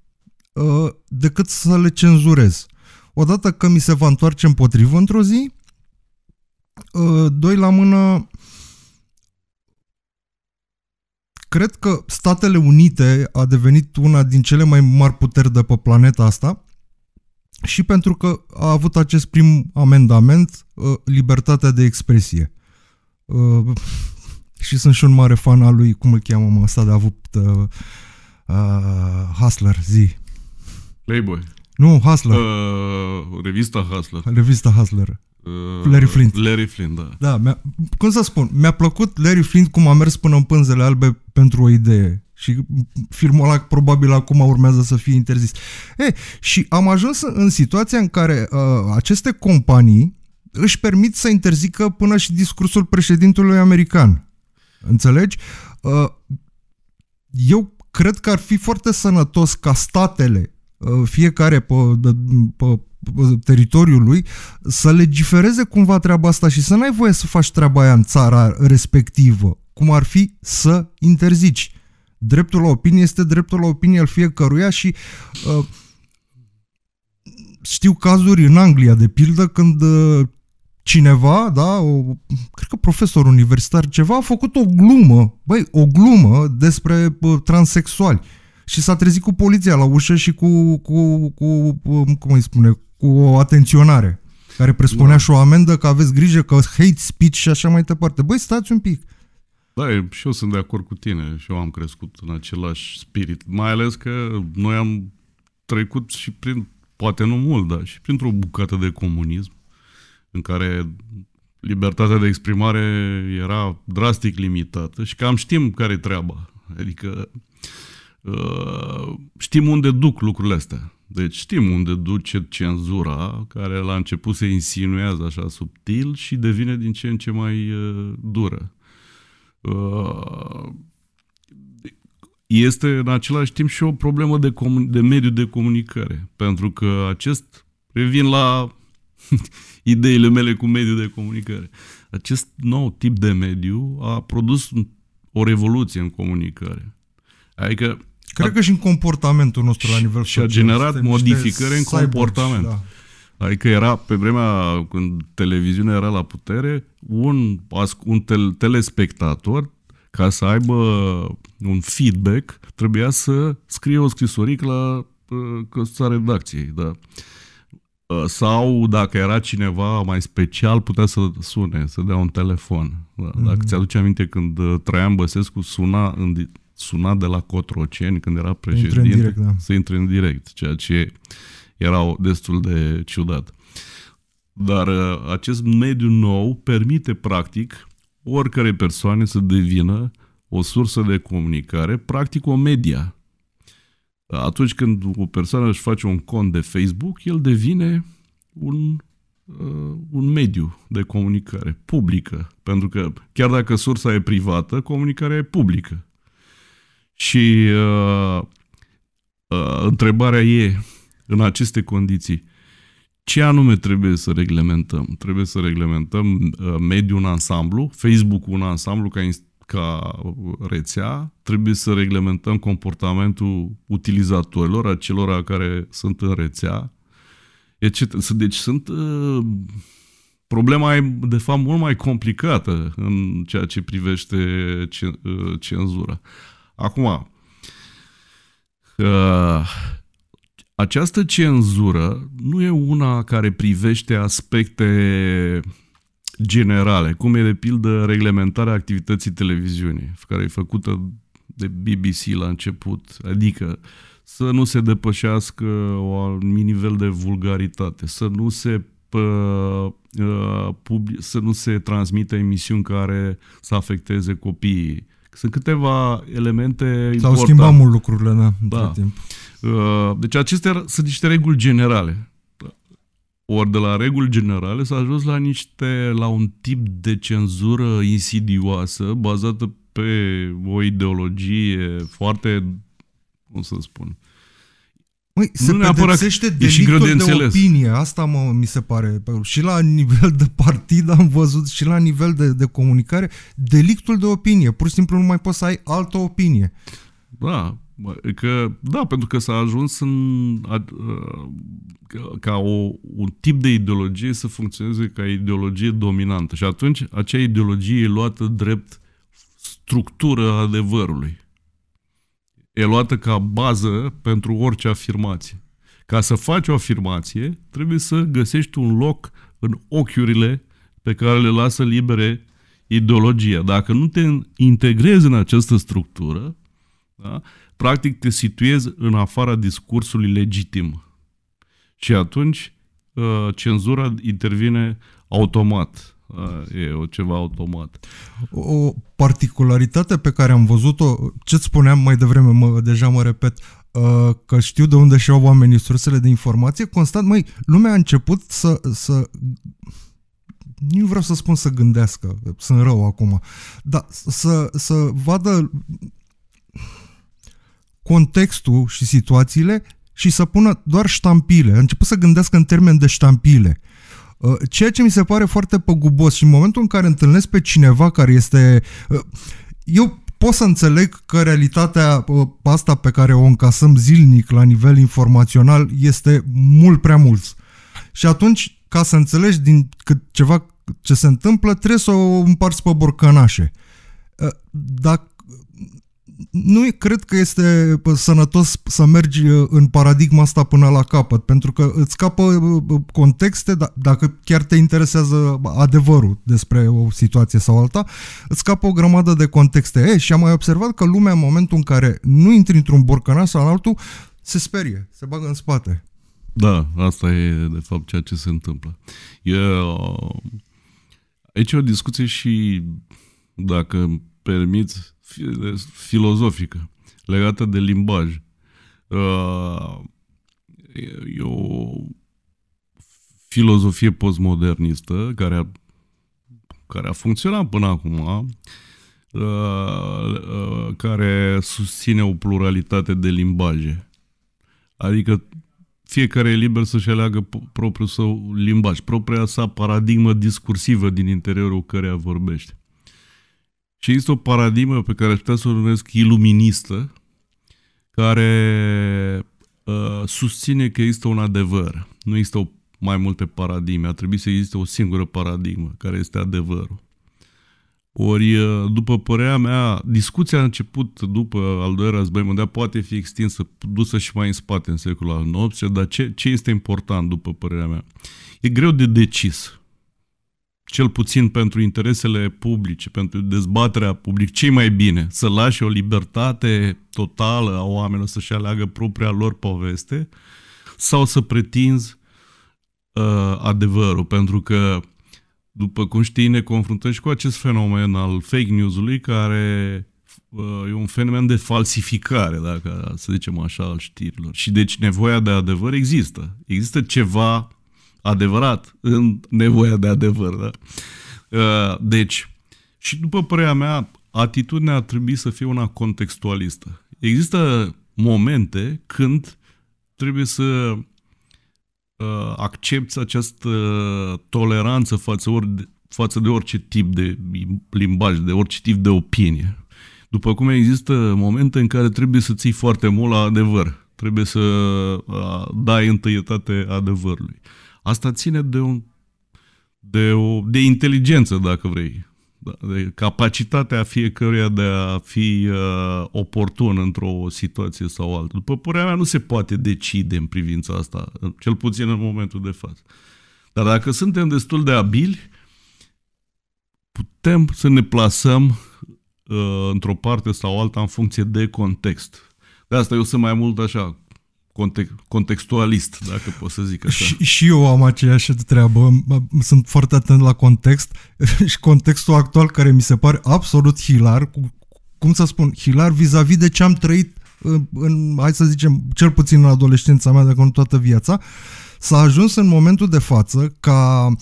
uh, decât să le cenzurez. Odată că mi se va întoarce împotrivă într-o zi, uh, doi la mână, cred că Statele Unite a devenit una din cele mai mari puteri de pe planeta asta și pentru că a avut acest prim amendament, uh, libertatea de expresie. Uh, și sunt și un mare fan al lui, cum îl cheamă ăsta de avut uh, Hustler, zi. Playboy. Nu, Hustler. Uh, revista Hustler. Revista Hustler. Uh, Larry Flint. Larry Flint, da. Da, mi-a, cum să spun, mi-a plăcut Larry Flint cum a mers până în pânzele albe pentru o idee. Și filmul ăla probabil acum urmează să fie interzis. E, și am ajuns în situația în care uh, aceste companii își permit să interzică până și discursul președintelui american. Înțelegi? Uh, eu cred că ar fi foarte sănătos ca statele, uh, fiecare pe, pe teritoriul lui, să legifereze cumva treaba asta și să n-ai voie să faci treaba aia în țara respectivă, cum ar fi să interzici dreptul la opinie este dreptul la opinie al fiecăruia și uh, știu cazuri în Anglia, de pildă, când uh, cineva, da, o, cred că profesor universitar ceva, a făcut o glumă, băi, o glumă despre uh, transexuali și s-a trezit cu poliția la ușă și cu, cu, cu, cu um, cum îi spune, cu o atenționare care presupunea da. și o amendă că aveți grijă, că hate speech și așa mai departe. Băi, stați un pic. Da, și eu sunt de acord cu tine și eu am crescut în același spirit, mai ales că noi am trecut și prin, poate nu mult, dar și printr-o bucată de comunism în care libertatea de exprimare era drastic limitată și cam știm care e treaba. Adică uh, știm unde duc lucrurile astea. Deci știm unde duce cenzura, care la început se insinuează așa subtil și devine din ce în ce mai uh, dură. Uh, este în același timp și o problemă de, de mediu de comunicare, pentru că acest, revin la ideile mele cu mediul de comunicare, acest nou tip de mediu a produs o revoluție în comunicare. Adică Cred că și în comportamentul nostru la nivel și social. Și a generat modificări în comportament. Da. Adică era pe vremea când televiziunea era la putere, un, un tel, telespectator, ca să aibă un feedback, trebuia să scrie o scrisorică la uh, căsuța redacției. Da. Uh, sau dacă era cineva mai special, putea să sune, să dea un telefon. Da. Mhm. Dacă mm-hmm. ți-aduce aminte când uh, Traian Băsescu suna în, suna de la Cotroceni când era președinte, intre direct, da. să intre în direct, ceea ce erau destul de ciudat. Dar uh, acest mediu nou permite practic oricare persoane să devină o sursă de comunicare, practic o media. Atunci când o persoană își face un cont de Facebook, el devine un, uh, un mediu de comunicare publică. Pentru că chiar dacă sursa e privată, comunicarea e publică. Și uh, uh, întrebarea e, în aceste condiții. Ce anume trebuie să reglementăm? Trebuie să reglementăm uh, mediul în ansamblu, Facebook-ul în ansamblu ca, ca uh, rețea, trebuie să reglementăm comportamentul utilizatorilor, acelora care sunt în rețea, etc. Deci sunt uh, problema e de fapt mult mai complicată în ceea ce privește cenzura. Acum, această cenzură nu e una care privește aspecte generale, cum e de pildă reglementarea activității televiziunii, care e făcută de BBC la început, adică să nu se depășească un nivel de vulgaritate, să nu se ă, să nu se transmită emisiuni care să afecteze copiii, sunt câteva elemente importante. S-au schimbat mult lucrurile, na, da, da. timp. Uh, deci acestea sunt niște reguli generale. Ori de la reguli generale s-a ajuns la niște, la un tip de cenzură insidioasă, bazată pe o ideologie foarte, cum să spun, uh, Măi, se nu pedepsește delictul de, de opinie, asta mă, mi se pare. Și la nivel de partid am văzut, și la nivel de, de comunicare, delictul de opinie. Pur și simplu nu mai poți să ai altă opinie. Da, că, da pentru că s-a ajuns în, uh, ca o, un tip de ideologie să funcționeze ca ideologie dominantă. Și atunci acea ideologie e luată drept structură adevărului e luată ca bază pentru orice afirmație. Ca să faci o afirmație, trebuie să găsești un loc în ochiurile pe care le lasă libere ideologia. Dacă nu te integrezi în această structură, da, practic te situezi în afara discursului legitim. Și atunci uh, cenzura intervine automat e o ceva automat. O particularitate pe care am văzut-o, ce-ți spuneam mai devreme, mă, deja mă repet, uh, că știu de unde și-au oamenii sursele de informație, constant, măi, lumea a început să, să nu vreau să spun să gândească, sunt rău acum, dar să, să vadă contextul și situațiile și să pună doar ștampile. A început să gândească în termen de ștampile. Uh, ceea ce mi se pare foarte păgubos și în momentul în care întâlnesc pe cineva care este... Uh, eu pot să înțeleg că realitatea uh, asta pe care o încasăm zilnic la nivel informațional este mult prea mult. Și atunci, ca să înțelegi din cât ceva ce se întâmplă, trebuie să o împarți pe borcănașe. Dacă nu cred că este sănătos să mergi uh, în paradigma asta până la capăt, pentru că îți capă contexte, da, dacă chiar te interesează adevărul despre o situație sau alta, îți capă o grămadă de contexte. E, și am mai observat că lumea în momentul în care nu intri într-un borcănaș sau în altul, se sperie, se bagă în spate. Da, asta e de fapt ceea ce se întâmplă. E, uh, aici e o discuție și dacă permiți filozofică legată de limbaj. Uh, e o filozofie postmodernistă care a, care a funcționat până acum, uh, uh, care susține o pluralitate de limbaje. Adică fiecare e liber să-și aleagă propriul său limbaj, propria sa paradigmă discursivă din interiorul căreia vorbește. Și există o paradigmă pe care aș putea să o numesc iluministă, care uh, susține că există un adevăr. Nu există o, mai multe paradigme. Ar trebui să existe o singură paradigmă, care este adevărul. Ori, uh, după părerea mea, discuția a început după al doilea război mondial, poate fi extinsă, dusă și mai în spate în secolul al XIX, dar ce, ce este important, după părerea mea? E greu de decis cel puțin pentru interesele publice, pentru dezbaterea publică, ce mai bine? Să lași o libertate totală a oamenilor să-și aleagă propria lor poveste sau să pretinzi uh, adevărul? Pentru că, după cum știi, ne confruntăm și cu acest fenomen al fake news-ului, care uh, e un fenomen de falsificare, dacă să zicem așa, al știrilor. Și deci nevoia de adevăr există. Există ceva adevărat în nevoia de adevăr. Da? Uh, deci, și după părerea mea, atitudinea ar trebui să fie una contextualistă. Există momente când trebuie să uh, accepti această toleranță față, ori, față de orice tip de limbaj, de orice tip de opinie. După cum există momente în care trebuie să ții foarte mult la adevăr. Trebuie să uh, dai întâietate adevărului. Asta ține de, un, de, o, de inteligență, dacă vrei, da, de capacitatea fiecăruia de a fi uh, oportun într-o situație sau altă. După părerea mea, nu se poate decide în privința asta, cel puțin în momentul de față. Dar dacă suntem destul de abili, putem să ne plasăm uh, într-o parte sau alta în funcție de context. De asta eu sunt mai mult așa, contextualist, dacă pot să zic așa. Și, și eu am aceeași treabă. Sunt foarte atent la context și contextul actual care mi se pare absolut hilar, cu, cum să spun, hilar vis-a-vis de ce am trăit uh, în, hai să zicem, cel puțin în adolescența mea, dacă nu toată viața, s-a ajuns în momentul de față ca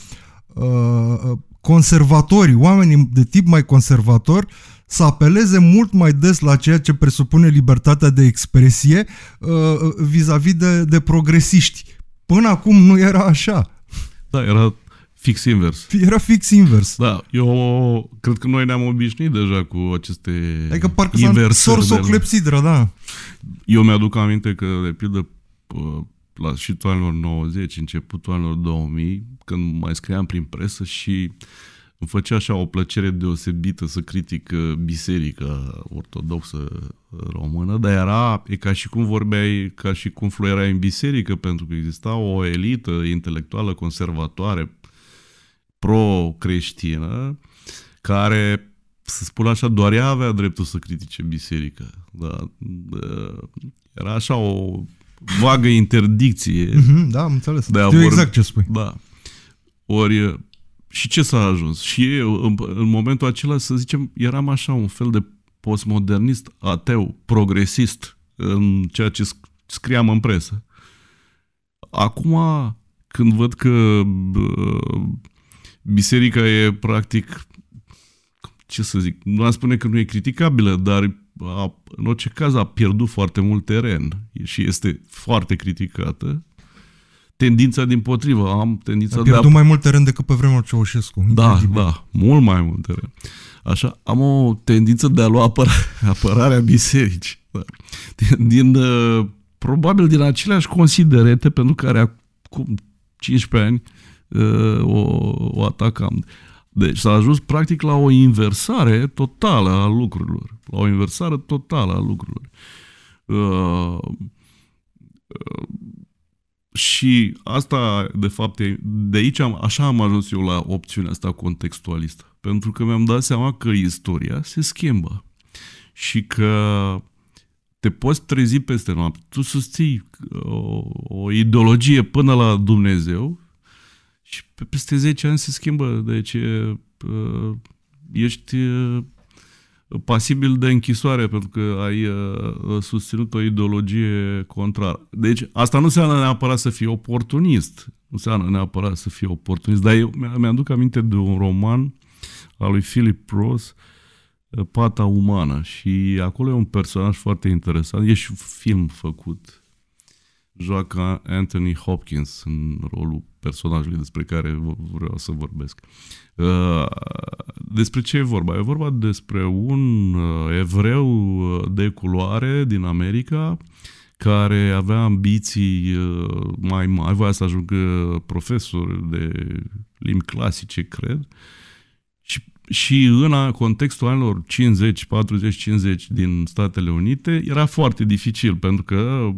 uh, conservatorii, oamenii de tip mai conservator, să apeleze mult mai des la ceea ce presupune libertatea de expresie uh, vis-a-vis -vis de, de progresiști. Până acum nu era așa. Da, era fix invers. Era fix invers. Da, eu cred că noi ne-am obișnuit deja cu aceste Adică parcă s-a clepsidra, da. Eu mi-aduc aminte că, de pildă, la sfârșitul anilor 90, începutul anilor 2000, când mai scriam prin presă și uh, îmi făcea așa o plăcere deosebită să critic uh, biserica ortodoxă uh, română, dar era, e ca și cum vorbeai, ca și cum fluierai în biserică, pentru că exista o elită intelectuală conservatoare pro-creștină, care, să spun așa, doar ea avea dreptul să critique biserica. Da, era așa o vagă interdicție. Mhm, da, am înțeles. De a Știu vorbi, exact ce spui. Da. Ori și ce s-a ajuns? Și eu, în, în momentul acela, să zicem, eram așa un fel de postmodernist, ateu, progresist în ceea ce scriam în presă. Acum, când văd că biserica e practic, ce să zic, nu am spune că nu e criticabilă, dar a, în orice caz a pierdut foarte mult teren și este foarte criticată, tendința din potrivă. Am tendința de a... mai mult teren decât pe vremea Ceaușescu. Da, incredibil. Da, da, mult mai mult teren. Așa, am o tendință de a lua apăra- apărarea bisericii. Da. Din, din, uh, probabil din aceleași considerete pentru care acum 15 ani uh, o, o atacam. Deci s-a ajuns practic la o inversare totală a lucrurilor. La o inversare totală a lucrurilor. Uh, uh, și asta, de fapt, de aici am, așa am ajuns eu la opțiunea asta contextualistă. Pentru că mi-am dat seama că istoria se schimbă și că te poți trezi peste noapte. Tu susții o, uh, o ideologie până la Dumnezeu și peste 10 ani se schimbă. Deci uh, ești uh, pasibil de închisoare pentru că ai uh, uh susținut o ideologie contrară. Deci asta nu înseamnă neapărat să fii oportunist. Nu înseamnă neapărat să fii oportunist. Dar eu mi-aduc aminte de un roman al lui Philip Ross, uh, Pata umană. Și acolo e un personaj foarte interesant. E și film făcut joacă Anthony Hopkins în rolul personajului despre care vreau să vorbesc. Uh, despre ce e vorba? E vorba despre un uh, evreu uh, de culoare din America care avea ambiții mai mari, voia să ajungă profesor de limbi clasice, cred, uh, și în contextul anilor 50, 40, 50 din Statele Unite era foarte dificil, pentru că,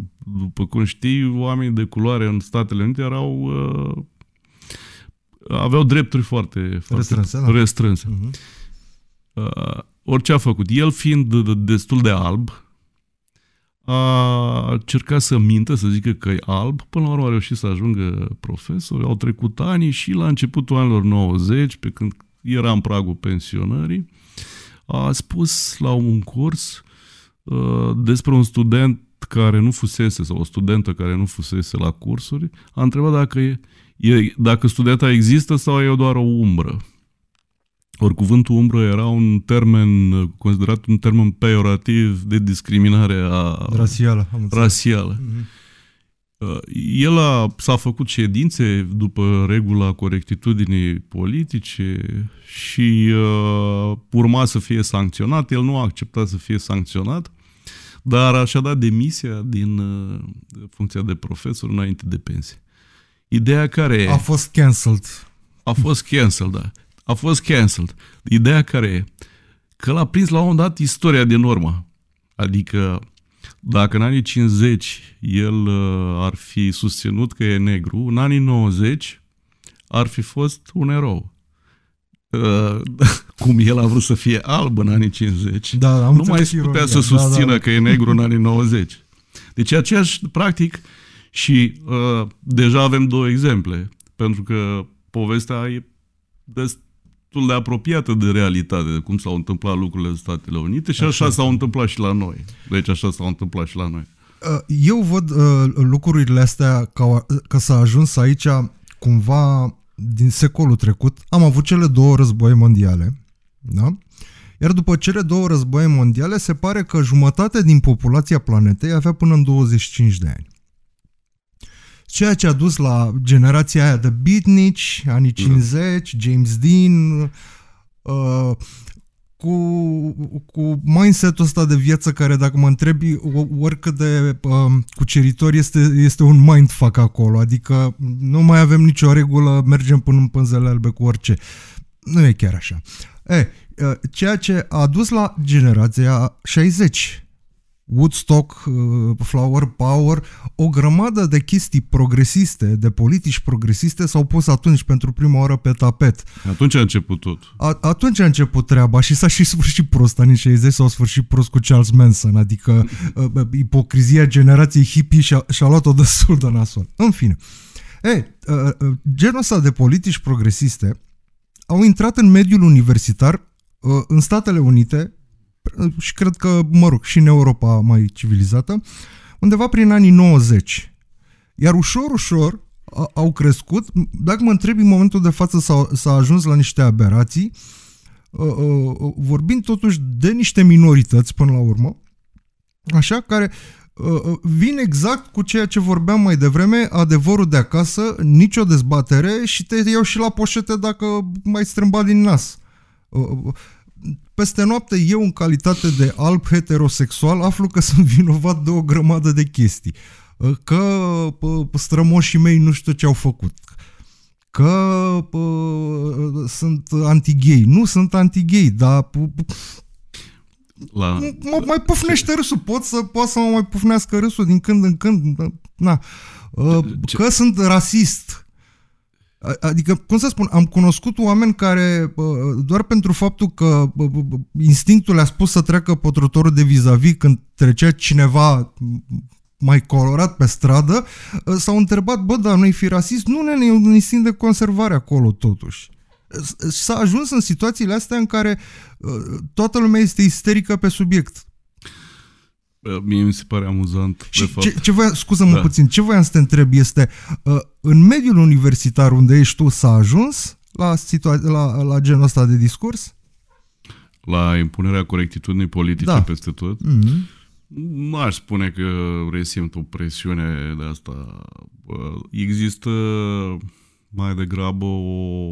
după cum știi, oamenii de culoare în Statele Unite erau uh, aveau drepturi foarte, foarte restrânse. Da. restrânse. Uh-huh. Uh, orice a făcut, el fiind destul de alb, a cercat să mintă, să zică că e alb, până la urmă a reușit să ajungă profesor, au trecut ani și la începutul anilor 90, pe când era în pragul pensionării, a spus la un curs uh, despre un student care nu fusese sau o studentă care nu fusese la cursuri, a întrebat dacă, e, e, dacă studenta există sau e doar o umbră. Ori cuvântul umbră era un termen uh, considerat un termen peiorativ de discriminare a, rasială. Am rasială. Mm-hmm. Uh, el a, s-a făcut ședințe după regula corectitudinii politice și uh, urma să fie sancționat. El nu a acceptat să fie sancționat, dar așa a dat demisia din uh, funcția de profesor înainte de pensie. Ideea care e? A fost cancelled. A fost cancelled, da. A fost cancelled. Ideea care e? Că l-a prins la un moment dat istoria din urmă. Adică dacă în anii 50 el uh, ar fi susținut că e negru, în anii 90 ar fi fost un erou. Uh, cum el a vrut să fie alb în anii 50, da, am nu mai putea să da, da, susțină da, da. că e negru în anii 90. Deci aceeași, practic, și uh, deja avem două exemple, pentru că povestea e destul de apropiată de realitate, cum s-au întâmplat lucrurile în Statele Unite și așa, așa. s-au întâmplat și la noi. Deci așa s-au întâmplat și la noi. Uh, eu văd uh, lucrurile astea ca, că s-a ajuns aici cumva din secolul trecut. Am avut cele două războaie mondiale, da? Iar după cele două războaie mondiale se pare că jumătate din populația planetei avea până în 25 de ani ceea ce a dus la generația aia de beatnici, anii 50, da. James Dean, uh, cu, cu mindset-ul ăsta de viață care, dacă mă întrebi, oricât de um, cuceritor este, este un mindfuck acolo, adică nu mai avem nicio regulă, mergem până în pânzele albe cu orice. Nu e chiar așa. E, uh, ceea ce a dus la generația 60, Woodstock, uh, Flower Power, o grămadă de chestii progresiste, de politici progresiste s-au pus atunci pentru prima oară pe tapet. Atunci a început tot. A, atunci a început treaba și s-a și sfârșit prost, anii 60 s-au sfârșit prost cu Charles Manson, adică uh, uh, ipocrizia generației hippie și-a, și-a luat-o destul de nasol. În fine. E, genul ăsta de politici progresiste au intrat în mediul universitar în Statele Unite, și cred că, mă rog, și în Europa mai civilizată, undeva prin anii 90. Iar ușor, ușor au crescut. Dacă mă întreb, în momentul de față s-a, ajuns la niște aberații, ă, ă, vorbind totuși de niște minorități până la urmă, așa, care ă, vin exact cu ceea ce vorbeam mai devreme, adevărul de acasă, nicio dezbatere și te iau și la poșete dacă mai strâmba din nas peste noapte eu în calitate de alb heterosexual aflu că sunt vinovat de o grămadă de chestii. Ă, că strămoșii mei nu știu ce au făcut. Că pă, sunt antighei. Nu sunt antighei, dar la... Mă mai pufnește râsul, pot să, pot să mă mai pufnească râsul din când în când, na. Ă, că ce... sunt rasist, Adică, cum să spun, am cunoscut oameni care, doar pentru faptul că instinctul le-a spus să treacă pe trotorul de vis-a-vis când trecea cineva mai colorat pe stradă, ă, s-au întrebat, bă, dar nu-i fi rasist? Nu, ne, e un instinct de conservare acolo, totuși. S-a ajuns în situațiile astea în care ă, toată lumea este isterică pe subiect Uh, mie mi se pare amuzant, și de fapt. Ce, ce voia, scuză-mă da. puțin, ce voiam să te întreb este, uh, în mediul universitar unde ești tu s-a ajuns la, situa- la, la genul ăsta de discurs? La impunerea corectitudinii politice da. peste tot? Mm-hmm. Nu aș spune că resimt o presiune de asta. Uh, există mai degrabă o...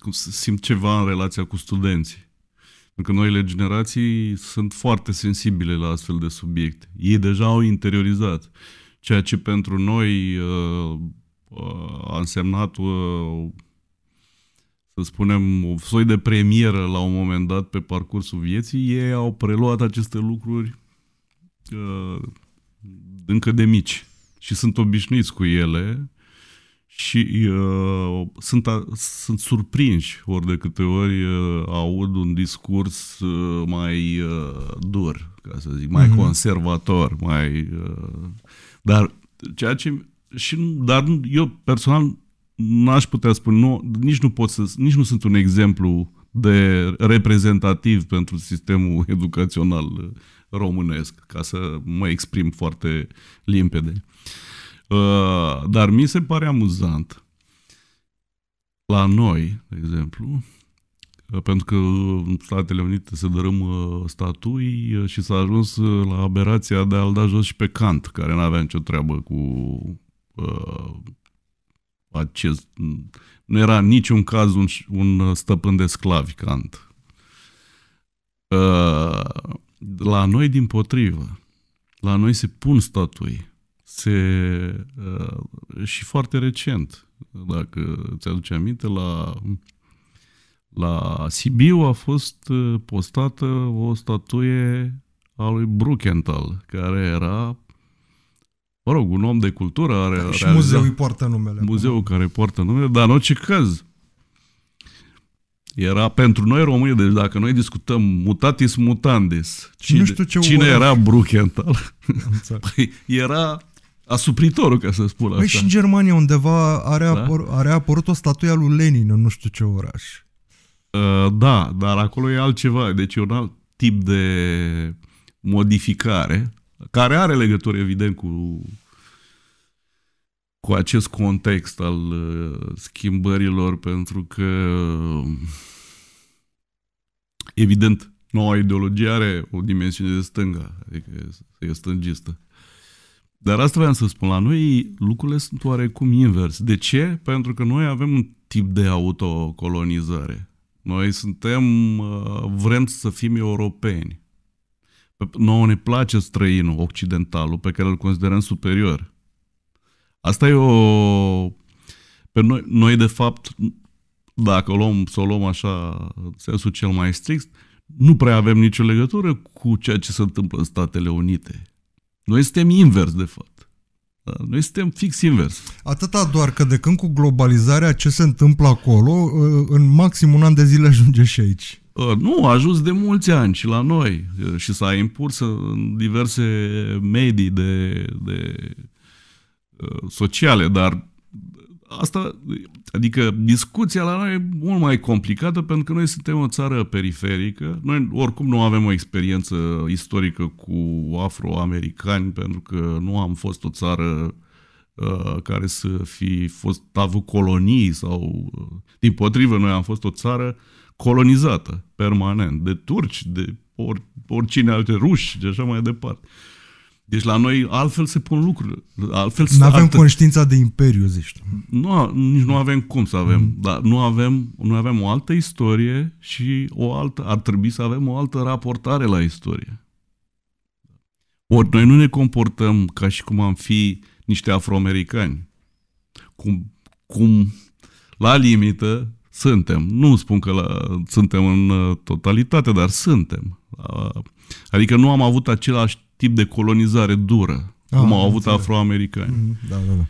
Cum să simt ceva în relația cu studenții. Pentru că noile generații sunt foarte sensibile la astfel de subiecte. Ei deja au interiorizat. Ceea ce pentru noi uh, uh, a însemnat, uh, să spunem, o soi de premieră la un moment dat pe parcursul vieții, ei au preluat aceste lucruri uh, încă de mici și sunt obișnuiți cu ele și uh, sunt, a, sunt surprinși ori de câte ori uh, aud un discurs uh, mai uh, dur, ca să zic, mai mm-hmm. conservator, mai... Uh, dar ceea ce... Și, dar eu personal n-aș putea spune, nu, nici, nu pot să, nici nu sunt un exemplu de reprezentativ pentru sistemul educațional românesc, ca să mă exprim foarte limpede. Uh, dar mi se pare amuzant la noi, de exemplu, uh, pentru că în Statele Unite se dărâmă statui uh, și s-a ajuns la aberația de a-l da jos și pe Kant, care nu avea nicio treabă cu uh, acest... Nu era niciun caz un, un stăpân de sclavi, Kant. Uh, la noi, din potrivă, la noi se pun statui se, uh, și foarte recent, dacă ți-aduce aminte, la, la Sibiu a fost uh, postată o statuie a lui Bruckenthal, care era mă rog, un om de cultură are... Da, și muzeul îi poartă numele. Muzeul acum. care poartă numele, dar în orice caz era pentru noi români, deci dacă noi discutăm mutatis mutandis, cine, nu știu ce cine era Bruckenthal? Păi era asupritorul, ca să spun păi Păi și în Germania undeva are, da? apăr- are apărut o statuie a lui Lenin în nu știu ce oraș. Uh, da, dar acolo e altceva. Deci e un alt tip de modificare care are legătură, evident, cu cu acest context al uh, schimbărilor, pentru că evident, noua ideologie are o dimensiune de stânga, adică e stângistă. Dar asta vreau să spun, la noi lucrurile sunt oarecum invers. De ce? Pentru că noi avem un tip de autocolonizare. Noi suntem, uh, vrem să fim europeni. Noi ne place străinul, occidentalul, pe care îl considerăm superior. Asta e o... Pe noi, noi, de fapt, dacă o luăm, să o luăm așa, în sensul cel mai strict, nu prea avem nicio legătură cu ceea ce se întâmplă în Statele Unite noi suntem invers, de fapt. Da? Noi suntem fix invers. Atâta doar că de când cu globalizarea, ce se întâmplă acolo, ă, în maxim un an de zile ajunge și aici. Ă, nu, a ajuns de mulți ani și la noi și s-a impus în diverse medii de, de ă, sociale, dar asta, adică discuția la noi e mult mai complicată pentru că noi suntem o țară periferică. Noi oricum nu avem o experiență istorică cu afroamericani pentru că nu am fost o țară uh, care să fi fost avut colonii sau uh, din potrivă noi am fost o țară colonizată permanent de turci, de or, oricine alte ruși și așa mai departe. Uh, deci la noi altfel se pun lucrurile. Altfel nu avem altă... conștiința de imperiu, zici. Nu, nici nu avem cum să avem, mm. dar nu avem, nu avem o altă istorie și o altă, ar trebui să avem o altă raportare la istorie. Ori noi nu ne comportăm ca și cum am fi niște afroamericani. Cum, cum la limită suntem. Nu spun că la, suntem în totalitate, dar suntem. Adică nu am avut același tip de colonizare dură, ah, cum au avut afroamericani. Mhm, da, da, da.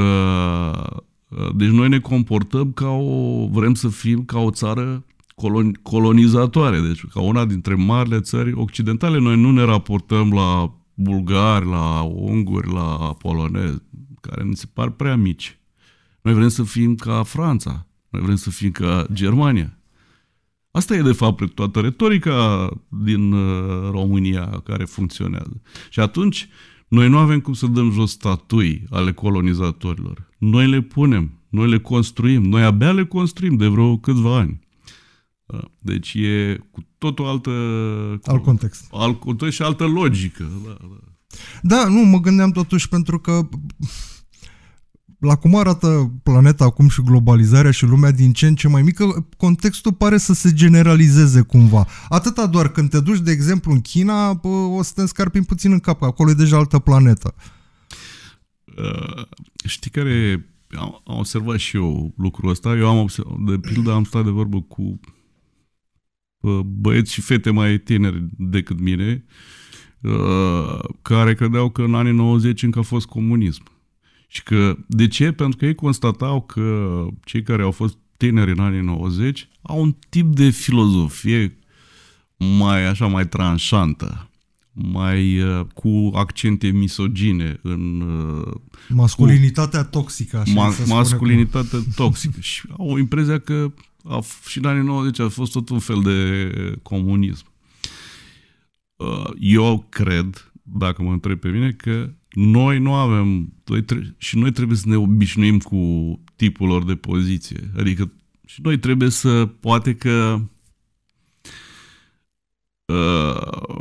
Uh, uh, deci noi ne comportăm ca o, vrem să fim ca o țară colon, colonizatoare, deci ca una dintre marile țări occidentale. Noi nu ne raportăm la bulgari, la unguri, la polonezi, care ne se par prea mici. Noi vrem să fim ca Franța, noi vrem să fim ca Germania. Asta e, de fapt, toată retorica din uh, România care funcționează. Și atunci, noi nu avem cum să dăm jos statui ale colonizatorilor. Noi le punem, noi le construim, noi abia le construim de vreo câțiva ani. Uh, deci e cu totul altă... Alt context. Alt context și altă logică. Da, da. da, nu, mă gândeam totuși pentru că la cum arată planeta acum și globalizarea și lumea din ce în ce mai mică, contextul pare să se generalizeze cumva. Atâta doar când te duci, de exemplu, în China, bă, o să te înscarpi puțin în cap, că acolo e deja altă planetă. Uh, știi care am, am observat și eu lucrul ăsta. Eu am observat, de pildă am stat de vorbă cu uh, băieți și fete mai tineri decât mine, uh, care credeau că în anii 90 încă a fost comunism. Și că, de ce? Pentru că ei constatau că cei care au fost tineri în anii 90 au un tip de filozofie mai așa, mai tranșantă, mai uh, cu accente misogine în... Uh, masculinitatea cu, toxică, așa ma, se Masculinitatea cu... toxică. și au impresia că a, și în anii 90 a fost tot un fel de comunism. Uh, eu cred, dacă mă întreb pe mine, că noi nu avem, noi tre- și noi trebuie să ne obișnuim cu tipul lor de poziție. Adică și noi trebuie să, poate că, uh,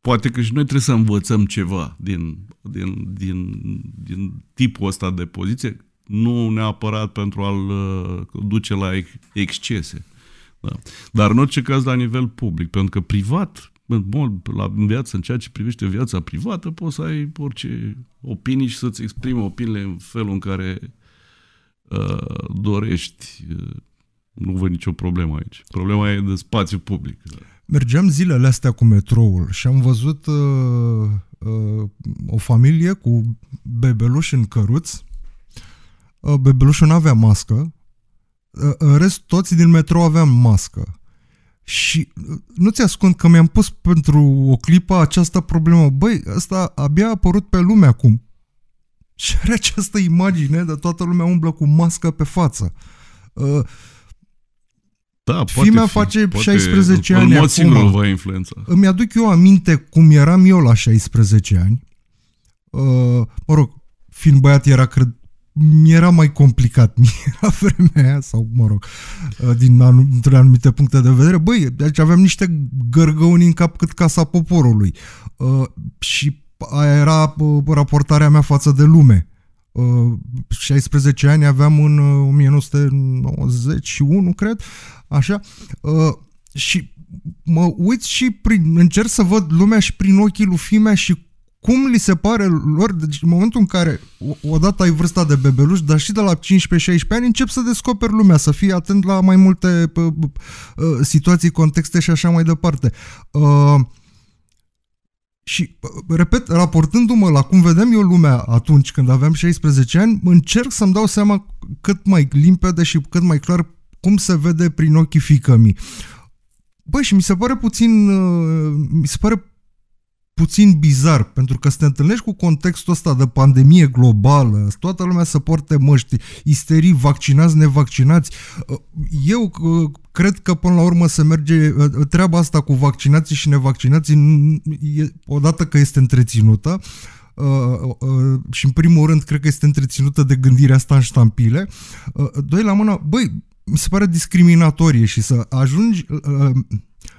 poate că și noi trebuie să învățăm ceva din, din, din, din tipul ăsta de poziție, nu neapărat pentru a-l uh, duce la ex- excese. Da. Dar în orice caz la nivel public, pentru că privat în, la, în viață, în ceea ce privește viața privată, poți să ai orice opinii și să-ți exprimi opiniile în felul în care uh, dorești. Uh, nu văd nicio problemă aici. Problema e de spațiu public. Mergeam zilele astea cu metroul și am văzut uh, uh, o familie cu bebeluși în căruț. Uh, bebelușul nu avea mască. Uh, în rest, toți din metrou aveam mască. Și uh, nu ți ascund că mi-am pus pentru o clipă această problemă. Băi, ăsta abia a apărut pe lume acum. Și are această imagine de toată lumea umblă cu mască pe față. Uh, da, poate Fimea fi, face poate 16 ani în mod acum. va influența. Îmi aduc eu aminte cum eram eu la 16 ani. Uh, mă rog, fiind băiat era, cred, mi era mai complicat, mi era vremea aia, sau mă rog, uh, din anum, dintre anumite puncte de vedere, băi, deci aveam niște gărgăuni în cap cât casa poporului uh, și aia era uh, raportarea mea față de lume. Uh, 16 ani aveam în uh, 1991, cred, așa, uh, și mă uit și prin, încerc să văd lumea și prin ochii lui Fimea și cum li se pare lor, deci în momentul în care odată ai vârsta de bebeluș, dar și de la 15-16 ani încep să descoperi lumea, să fii atent la mai multe uh, uh, situații, contexte și așa mai departe. Uh, și, repet, raportându-mă la cum vedem eu lumea atunci când aveam 16 ani, încerc să-mi dau seama cât mai limpede și cât mai clar cum se vede prin ochii fică mi. Băi, și mi se pare puțin, uh, mi se pare puțin bizar, pentru că să te întâlnești cu contextul ăsta de pandemie globală, toată lumea să poarte măști, isterii, vaccinați, nevaccinați. Ă, eu ă, cred că până la urmă se merge ă, treaba asta cu vaccinații și nevaccinații, odată că este întreținută, Uh, uh, și în primul rând cred că este întreținută de gândirea asta în ștampile. Uh, doi la mână, băi, mi se pare discriminatorie și să ajungi uh,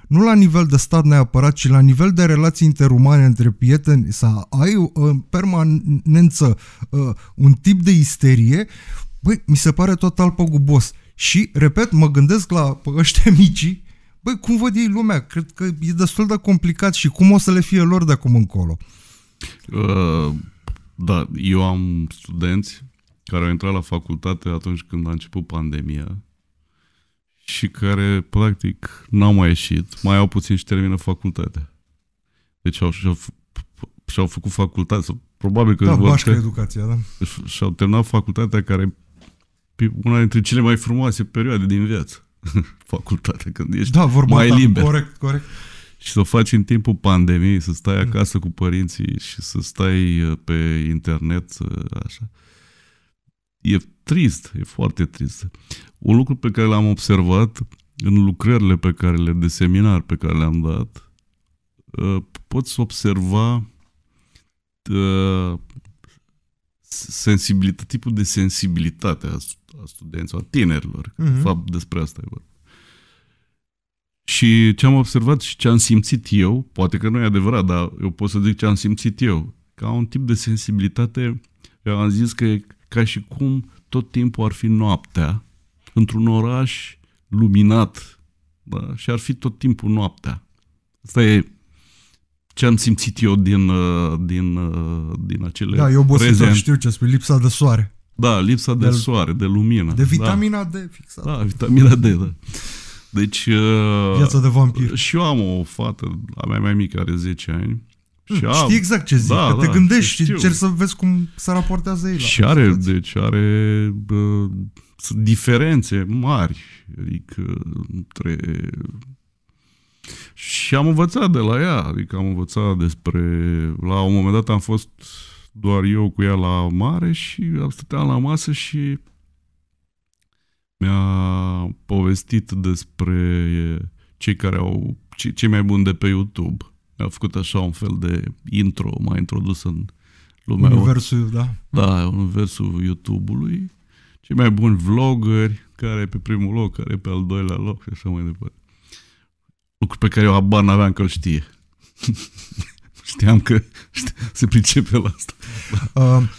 nu la nivel de stat neapărat, ci la nivel de relații interumane între prieteni, să ai în uh, permanență uh, un tip de isterie, băi, mi se pare total păgubos. Și, repet, mă gândesc la ăștia micii, băi, cum văd ei lumea? Cred că e destul de complicat și cum o să le fie lor de acum încolo. Uh, da, eu am studenți care au intrat la facultate atunci când a început pandemia și care, practic, n-au mai ieșit, mai au puțin și termină facultatea. Deci au, și-au, și-au făcut facultatea, probabil că... Da, bașca educația, da. Și-au terminat facultatea care e una dintre cele mai frumoase perioade din viață. facultatea, când ești da, vorba mai da, liber. Corect, corect. Și să o faci în timpul pandemiei, să stai acasă cu părinții și să stai uh, pe internet, uh, așa e trist, e foarte trist. Un lucru pe care l-am observat în lucrările pe care le, de seminar pe care le-am dat, uh, poți observa uh, sensibilitate, tipul de sensibilitate a, studenților, a tinerilor. Uh-huh. De mhm. fapt, despre asta e vorba. Și ce am observat și ce am simțit eu, poate că nu e adevărat, dar eu pot să zic ce am simțit eu, ca un tip de sensibilitate, eu am zis că e ca și cum tot timpul ar fi noaptea într-un oraș luminat da? și ar fi tot timpul noaptea. Asta e ce am simțit eu din, uh, din, uh, din acele Da, eu obosită, știu ce spui, lipsa de soare. Da, lipsa de, de soare, de lumină. De da. vitamina da. D fixată. Da, vitamina D, da. Deci... Uh, Viața de vampir. Și eu am o fată, a mea mai mică, are 10 ani, și a, știi exact ce zic, da, că te da, gândești și încerci să vezi cum se raportează ei. Și are, situație. deci are uh, diferențe mari, adică între... Și am învățat de la ea, adică am învățat despre... La un moment dat am fost doar eu cu ea la mare și stăteam la masă și mi-a povestit despre cei care au... cei mai buni de pe YouTube mi-au făcut așa un fel de intro, m-a introdus în lumea. Universul, da? Da, universul YouTube-ului. Cei mai buni vloggeri, care e pe primul loc, care e pe al doilea loc și așa mai departe. Lucruri pe care eu abar n-aveam că știe. Știam că se pricepe la asta. Uh,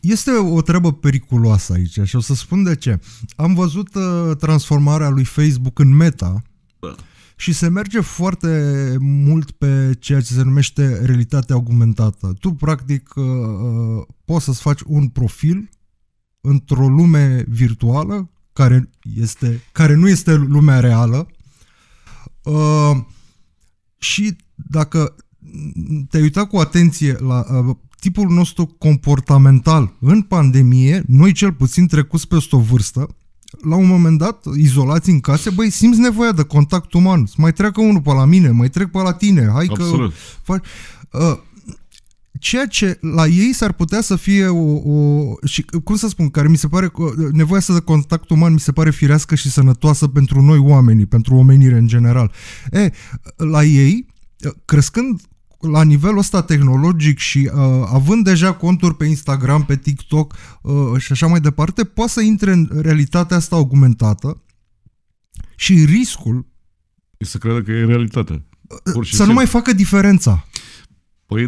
este o treabă periculoasă aici și o să spun de ce. Am văzut uh, transformarea lui Facebook în Meta, da și se merge foarte mult pe ceea ce se numește realitate augmentată. Tu, practic, uh, uh, poți să-ți faci un profil într-o lume virtuală care, este, care nu este lumea reală uh, și dacă te-ai uitat cu atenție la tipul nostru comportamental în pandemie, noi cel puțin trecuți peste o vârstă, la un moment dat, izolați în case, băi, simți nevoia de contact uman. Să mai treacă unul pe la mine, mai trec pe la tine. Hai Absolut. că... Faci, ceea ce la ei s-ar putea să fie o, o și cum să spun, care mi se pare nevoia să de contact uman mi se pare firească și sănătoasă pentru noi oamenii, pentru omenire în general. E, la ei crescând la nivelul ăsta tehnologic și uh, având deja conturi pe Instagram, pe TikTok uh, și așa mai departe, poate să intre în realitatea asta augmentată și riscul e să creadă că e Uh, Să nu mai facă diferența. Păi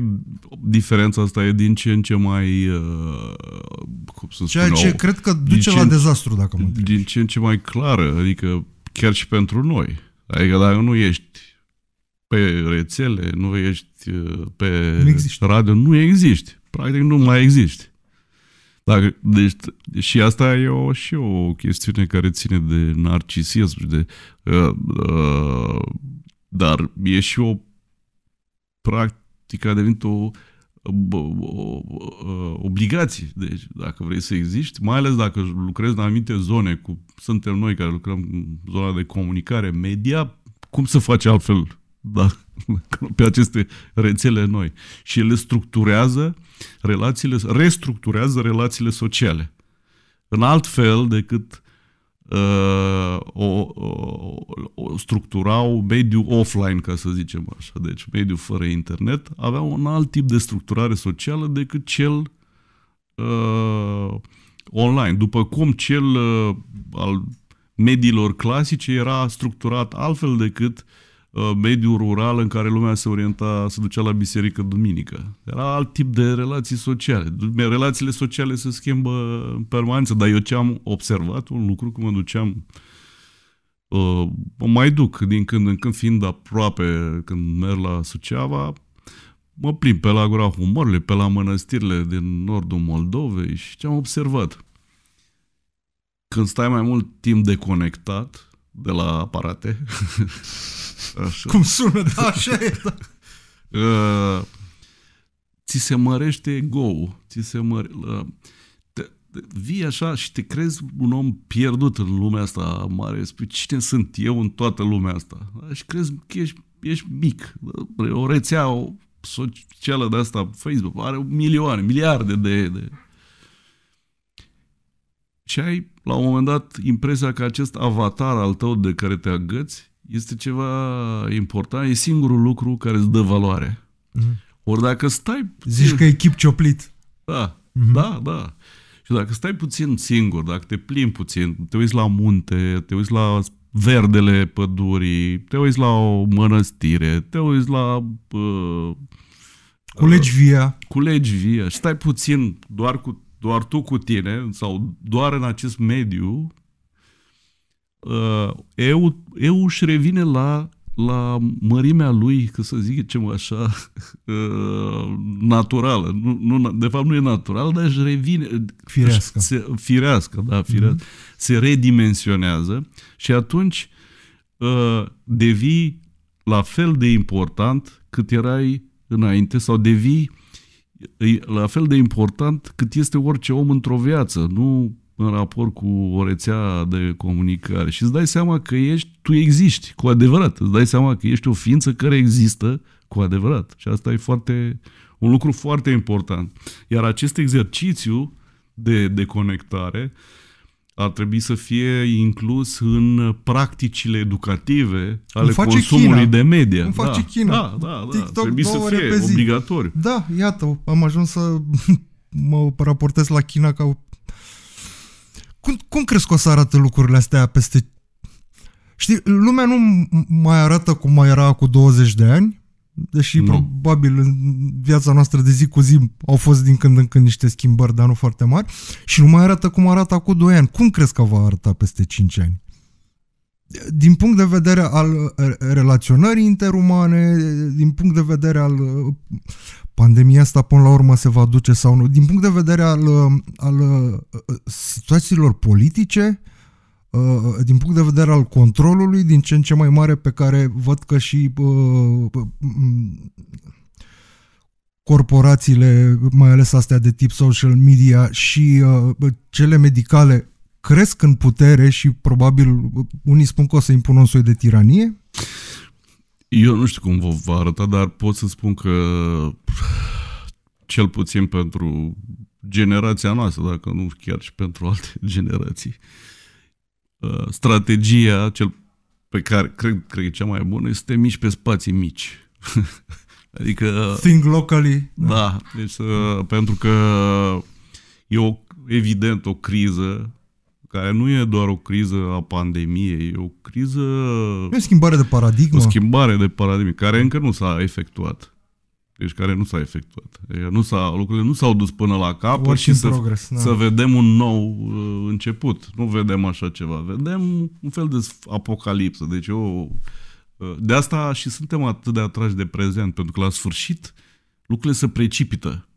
diferența asta e din ce în ce mai... Uh, cum să Ceea spun, ce o, cred că duce la dezastru, dacă mă întreb. Din ce în ce mai clară, adică chiar și pentru noi. Adică dacă nu ești pe rețele, nu ești uh, pe nu radio, nu existi. Practic nu mai existi. Dacă, deci, și asta e o, și o chestiune care ține de narcisism, de, uh, uh, dar e și o practică, a devenit o, o, o, o uh, obligație. Deci, dacă vrei să existi, mai ales dacă lucrezi în anumite zone, cu suntem noi care lucrăm în zona de comunicare, media, cum să faci altfel da, pe aceste rețele noi. Și ele structurează relațiile, restructurează relațiile sociale. În alt fel decât uh, o, o, o structurau mediul offline, ca să zicem așa, deci mediul fără internet, avea un alt tip de structurare socială decât cel uh, online. După cum cel uh, al mediilor clasice era structurat altfel decât uh, Uh, mediul rural în care lumea se orienta, se ducea la biserică duminică. Era alt tip de relații sociale. Relațiile sociale se schimbă în permanență, dar eu ce am observat, un lucru cum mă duceam mă uh, mai duc din când în când, fiind aproape, când merg la Suceava, mă plim pe la Gura Humorului, pe la mănăstirile din nordul Moldovei și ce am observat. Când stai mai mult timp deconectat de la aparate, Așa. Cum sună, da, așa e. Da. Uh, ți se mărește ego ți se măre... Uh, te, vii așa și te crezi un om pierdut în lumea asta mare. Spui, cine sunt eu în toată lumea asta? Și crezi că ești, ești mic. O rețea o socială de asta, Facebook, are milioane, miliarde de... de... Și ai, la un moment dat, impresia că acest avatar al tău de care te agăți este ceva important, e singurul lucru care îți dă valoare. Mm-hmm. Ori dacă stai... Zici că e chip cioplit. Da, mm-hmm. da, da. Și dacă stai puțin singur, dacă te plimbi puțin, te uiți la munte, te uiți la verdele pădurii, te uiți la o mănăstire, te uiți la... Uh, culegi via. Culegi via. Și stai puțin doar, cu, doar tu cu tine sau doar în acest mediu, Uh, eu, eu își revine la, la mărimea lui, că să zicem așa, uh, naturală. Nu, nu, de fapt nu e natural, dar își revine... Firească. Se, firească, da, firească. Mm-hmm. Se redimensionează și atunci uh, devii la fel de important cât erai înainte sau devii la fel de important cât este orice om într-o viață. Nu în raport cu o rețea de comunicare și îți dai seama că ești, tu existi cu adevărat, îți dai seama că ești o ființă care există cu adevărat și asta e foarte, un lucru foarte important. Iar acest exercițiu de deconectare ar trebui să fie inclus în practicile educative ale consumului China. de media. Îmi face da, China. Da, da, da. TikTok trebuie să fie obligatoriu. Da, iată, am ajuns să mă raportez la China ca cum, cum crezi că o să arată lucrurile astea peste... Știi, lumea nu mai arată cum mai era cu 20 de ani, deși nu. probabil în viața noastră de zi cu zi au fost din când în când niște schimbări, dar nu foarte mari, și nu mai arată cum arată cu 2 ani. Cum crezi că va arăta peste 5 ani? din punct de vedere al eh, relaționării interumane, din punct de vedere al eh, pandemia asta până la urmă se va duce sau nu. Din punct de vedere al, uh, al uh, situațiilor politice, uh, din punct de vedere al controlului, din ce în ce mai mare pe care văd că și corporațiile, mai ales astea de tip social media și cele medicale cresc în putere și probabil unii spun că o să impună un soi de tiranie, eu nu știu cum vă va arăta, dar pot să spun că cel puțin pentru generația noastră, dacă nu chiar și pentru alte generații, uh, strategia cel pe care cred, cred că cea mai bună este mici pe spații mici. adică... Think locally. Da, da deci, pentru că e o, evident o criză care nu e doar o criză a pandemiei, e o criză... E o schimbare de paradigmă. O schimbare de paradigmă, care încă nu s-a efectuat. Deci care nu s-a efectuat. Nu s-a, lucrurile nu s-au dus până la capăt și să, progress, da. să vedem un nou uh, început. Nu vedem așa ceva. Vedem un fel de apocalipsă. Deci eu, uh, de asta și suntem atât de atrași de prezent, pentru că la sfârșit lucrurile se precipită.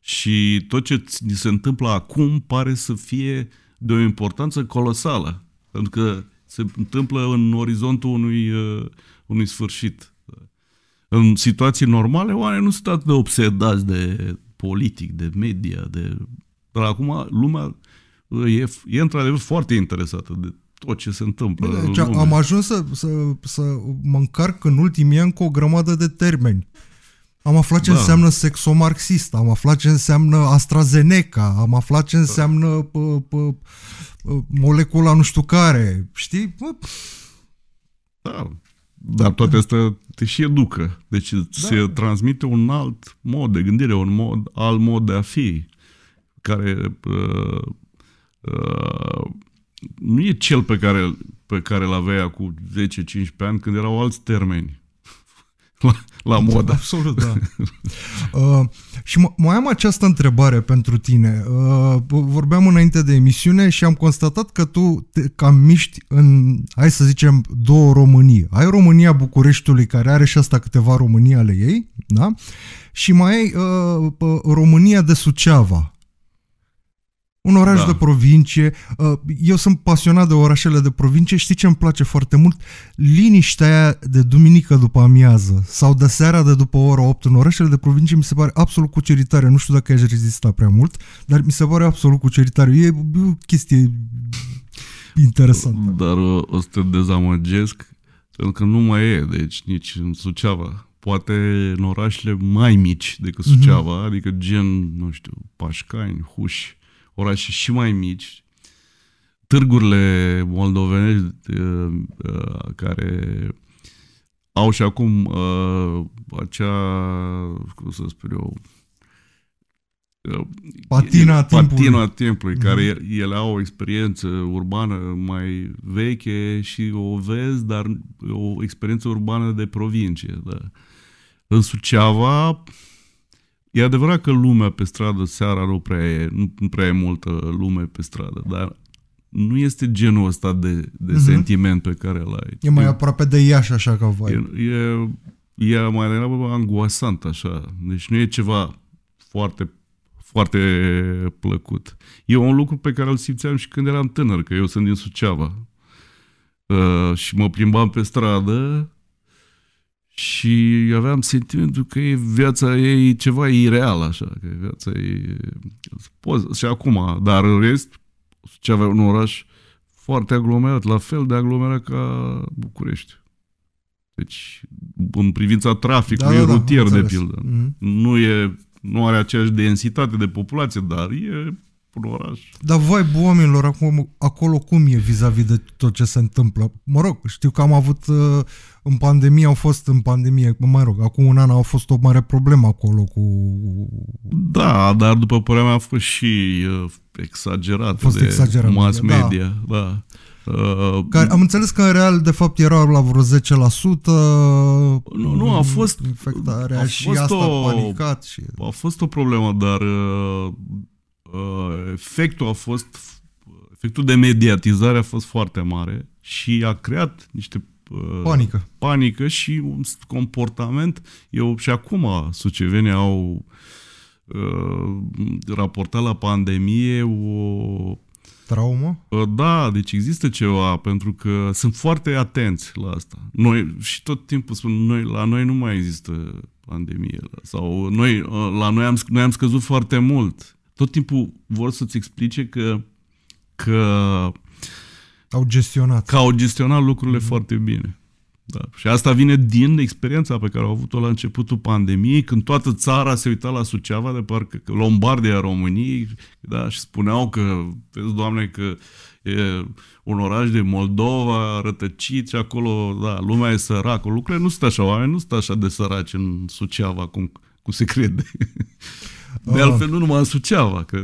Și tot ce ni se întâmplă acum pare să fie uh, de o importanță colosală, pentru că se întâmplă în orizontul unui, uh, unui sfârșit. În situații normale, oamenii nu sunt atât de obsedați de politic, de media, de... Dar acum lumea uh, e, e într-adevăr foarte interesată de tot ce se întâmplă. Bine, deci în am ajuns să, să, să mă încarc în ultimii ani cu o grămadă de termeni am aflat ce da. înseamnă sexomarxist, am aflat ce înseamnă AstraZeneca, am aflat ce înseamnă pă, pă, pă, molecula nu știu care, știi? Da, dar toate astea te și educă. Deci da. se transmite un alt mod de gândire, un mod, alt mod de a fi, care uh, uh, nu e cel pe care, pe care l aveai cu 10-15 ani când erau alți termeni la, la modă. Da, absolut, da. uh, și mai am această întrebare pentru tine. Uh, vorbeam înainte de emisiune și am constatat că tu te cam miști în, hai să zicem, două Românii. Ai România Bucureștiului, care are și asta câteva România ale ei, da? Și mai ai uh, România de Suceava, un oraș da. de provincie. Uh, eu sunt pasionat de orașele de provincie. Știi ce îmi place foarte mult? Liniștea aia de duminică după amiază sau de seara de după ora 8 în orașele de provincie mi se pare absolut cuceritare. Nu știu dacă aș rezista prea mult, dar mi se pare absolut cuceritare. E o chestie interesantă. Dar o, o să te dezamăgesc pentru că nu mai e, deci nici în Suceava poate în orașele mai mici decât mhm. Suceava, mm-hmm. adică gen, nu știu, Pașcani, Huși, orașe și mai mici, târgurile moldovenești uh, uh, care au și acum uh, acea, cum să spun eu, Patina timpului. Patina timpului, care mhm. ele au o experiență urbană mai veche și o vezi, dar o experiență urbană de provincie. Da. În Suceava, E adevărat că lumea pe stradă seara nu prea e, nu prea e multă lume pe stradă, dar nu este genul ăsta de, de uh-huh. sentiment pe care îl ai. E mai aproape de Iași așa ca voi. E, e, e mai degrabă angoasant așa. Deci nu e ceva foarte foarte plăcut. E un lucru pe care îl simțeam și când eram tânăr, că eu sunt din Suceava. Uh, și mă plimbam pe stradă și aveam sentimentul că e viața ei e ceva ireală, așa, că viața ei Poți, și acum, dar în rest, ce avea un oraș foarte aglomerat, la fel de aglomerat ca București. Deci, în privința traficului da, da, da rutier, da, de pildă, mm-hmm. nu e nu are aceeași densitate de populație, dar e un oraș. Dar voi, oamenilor, acum, acolo cum e vis-a-vis de tot ce se întâmplă? Mă rog, știu că am avut uh, în pandemie au fost în pandemie, mă rog, acum un an au fost o mare problemă acolo cu... Da, dar după părerea mea a fost și uh, exagerat, a fost de exagerat mass da. media. Da. da. Uh, Care, am înțeles că în real, de fapt, era la vreo 10%. Nu, nu, a fost... Infectarea a fost și asta o, panicat. Și... A fost o problemă, dar uh, uh, efectul a fost... Efectul de mediatizare a fost foarte mare și a creat niște Uh, panică. panică și un comportament. Eu și acum sucevenii au uh, raportat la pandemie o... Traumă? Uh, da, deci există ceva, pentru că sunt foarte atenți la asta. Noi, și tot timpul spun, noi, la noi nu mai există pandemie. Sau noi, la noi am, noi am scăzut foarte mult. Tot timpul vor să-ți explice că, că au gestionat. Că au gestionat lucrurile mm. foarte bine. Da. Și asta vine din experiența pe care au avut-o la începutul pandemiei, când toată țara se uita la Suceava, de parcă Lombardia României, da, și spuneau că, vezi, doamne, că e un oraș de Moldova rătăcit și acolo, da, lumea e săracă. Lucrurile nu sunt așa, oamenii nu sunt așa de săraci în Suceava cum, cum se crede. De ah. altfel, nu numai în Suceava, că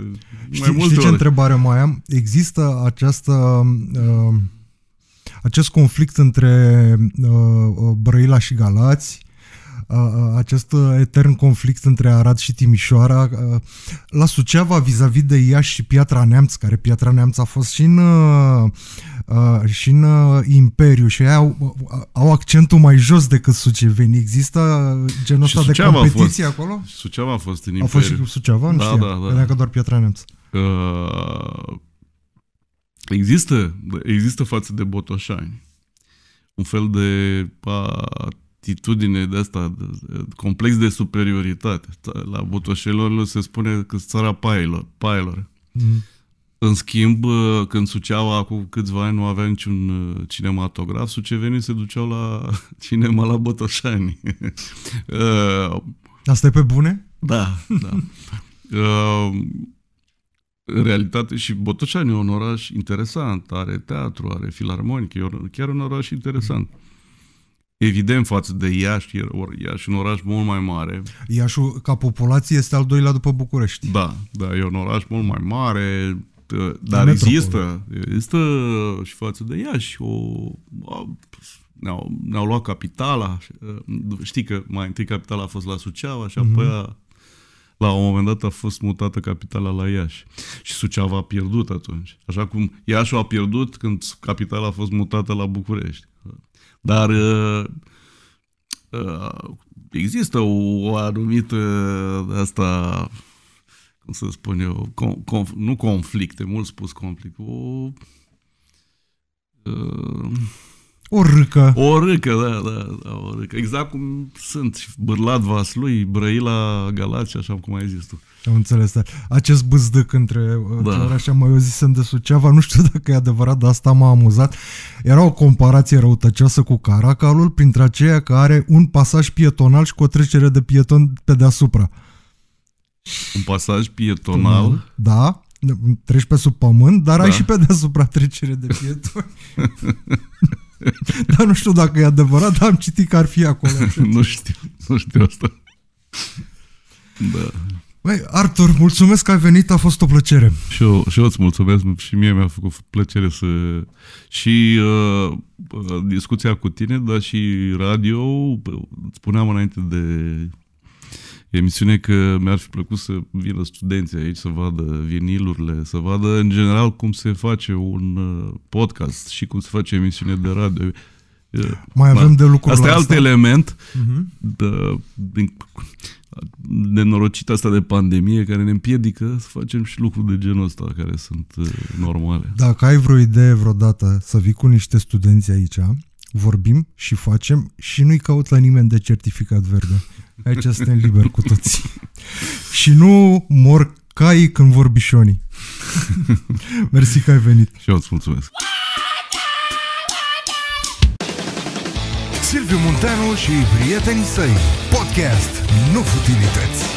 știi, mai multe știi ce ori. întrebare mai am? Există această... Uh, acest conflict între uh, Brăila și Galați acest etern conflict între Arad și Timișoara, la Suceava vis-a-vis de Iași și Piatra Neamț, care Piatra Neamț a fost și în, și în Imperiu și au, au accentul mai jos decât sucevenii. Există genul ăsta de competiție fost, acolo? Suceava a fost în Imperiu. A fost și Suceava? Nu da, știam. Da, da. că doar Piatra Neamț. Uh, există, există față de Botoșani un fel de a, atitudine de asta, complex de superioritate. La butoșelor se spune că țara pailor. pailor. Mm. În schimb, uh, când Suceava acum câțiva ani nu avea niciun uh, cinematograf, sucevenii se duceau la cinema la Botoșani. Uh, asta e pe bune? Da, da. în realitate și Botoșani e un oraș interesant, are teatru, are filarmonică, e chiar un oraș interesant. Mm evident față de Iași, ori Iași un oraș mult mai mare. Iașul ca populație este al doilea după București. Da, da, e un oraș mult mai mare, dar există, există și față de Iași o... Ne-au, ne-au luat capitala, ă, știi că mai întâi capitala a fost la Suceava și mhm. apoi mm-hmm. a, la un moment dat a fost mutată capitala la Iași și Suceava a pierdut atunci. Așa cum Iașiul a pierdut când capitala a fost mutată la București. Dar uh, uh, există o anumită uh, asta cum să spun eu, conf, nu conflicte, mult spus conflict, o uh, o râcă. O râcă, da, da, da, o râcă. Exact cum sunt Bârlad, Vaslui, Brăila, Galați, așa cum ai zis tu. Am înțeles, da. acest bâzdâc între uh, da. orașe, mai eu zisem de Suceava, nu știu dacă e adevărat, dar asta m-a amuzat. Era o comparație răutăcioasă cu Caracalul, printre aceea că are un pasaj pietonal și cu o trecere de pieton pe deasupra. Un pasaj pietonal? Da, treci pe sub pământ, dar da. ai și pe deasupra trecere de pieton. Dar nu știu dacă e adevărat, dar am citit că ar fi acolo. nu știu, nu știu asta. Da. Băi, Artur, mulțumesc că ai venit, a fost o plăcere. Și eu, și eu îți mulțumesc și mie mi-a făcut plăcere să... Și uh, uh discuția cu tine, dar și radio, uh, spuneam înainte de emisiune că mi-ar fi plăcut să vină studenții aici, să vadă vinilurile, să vadă în general cum se face un uh, podcast și cum se face emisiune de radio. Uh, Mai avem da. de lucru Asta e alt asta. element uh-huh. de, din, nenorocită asta de pandemie care ne împiedică să facem și lucruri de genul ăsta care sunt uh, normale. Dacă ai vreo idee vreodată să vii cu niște studenți aici, vorbim și facem și nu-i caut la nimeni de certificat verde. Aici suntem liberi cu toții. și nu mor cai când vor bișonii. Mersi că ai venit. Și eu îți mulțumesc. Silviu Munteanu și prietenii săi. Podcast, nu futilități.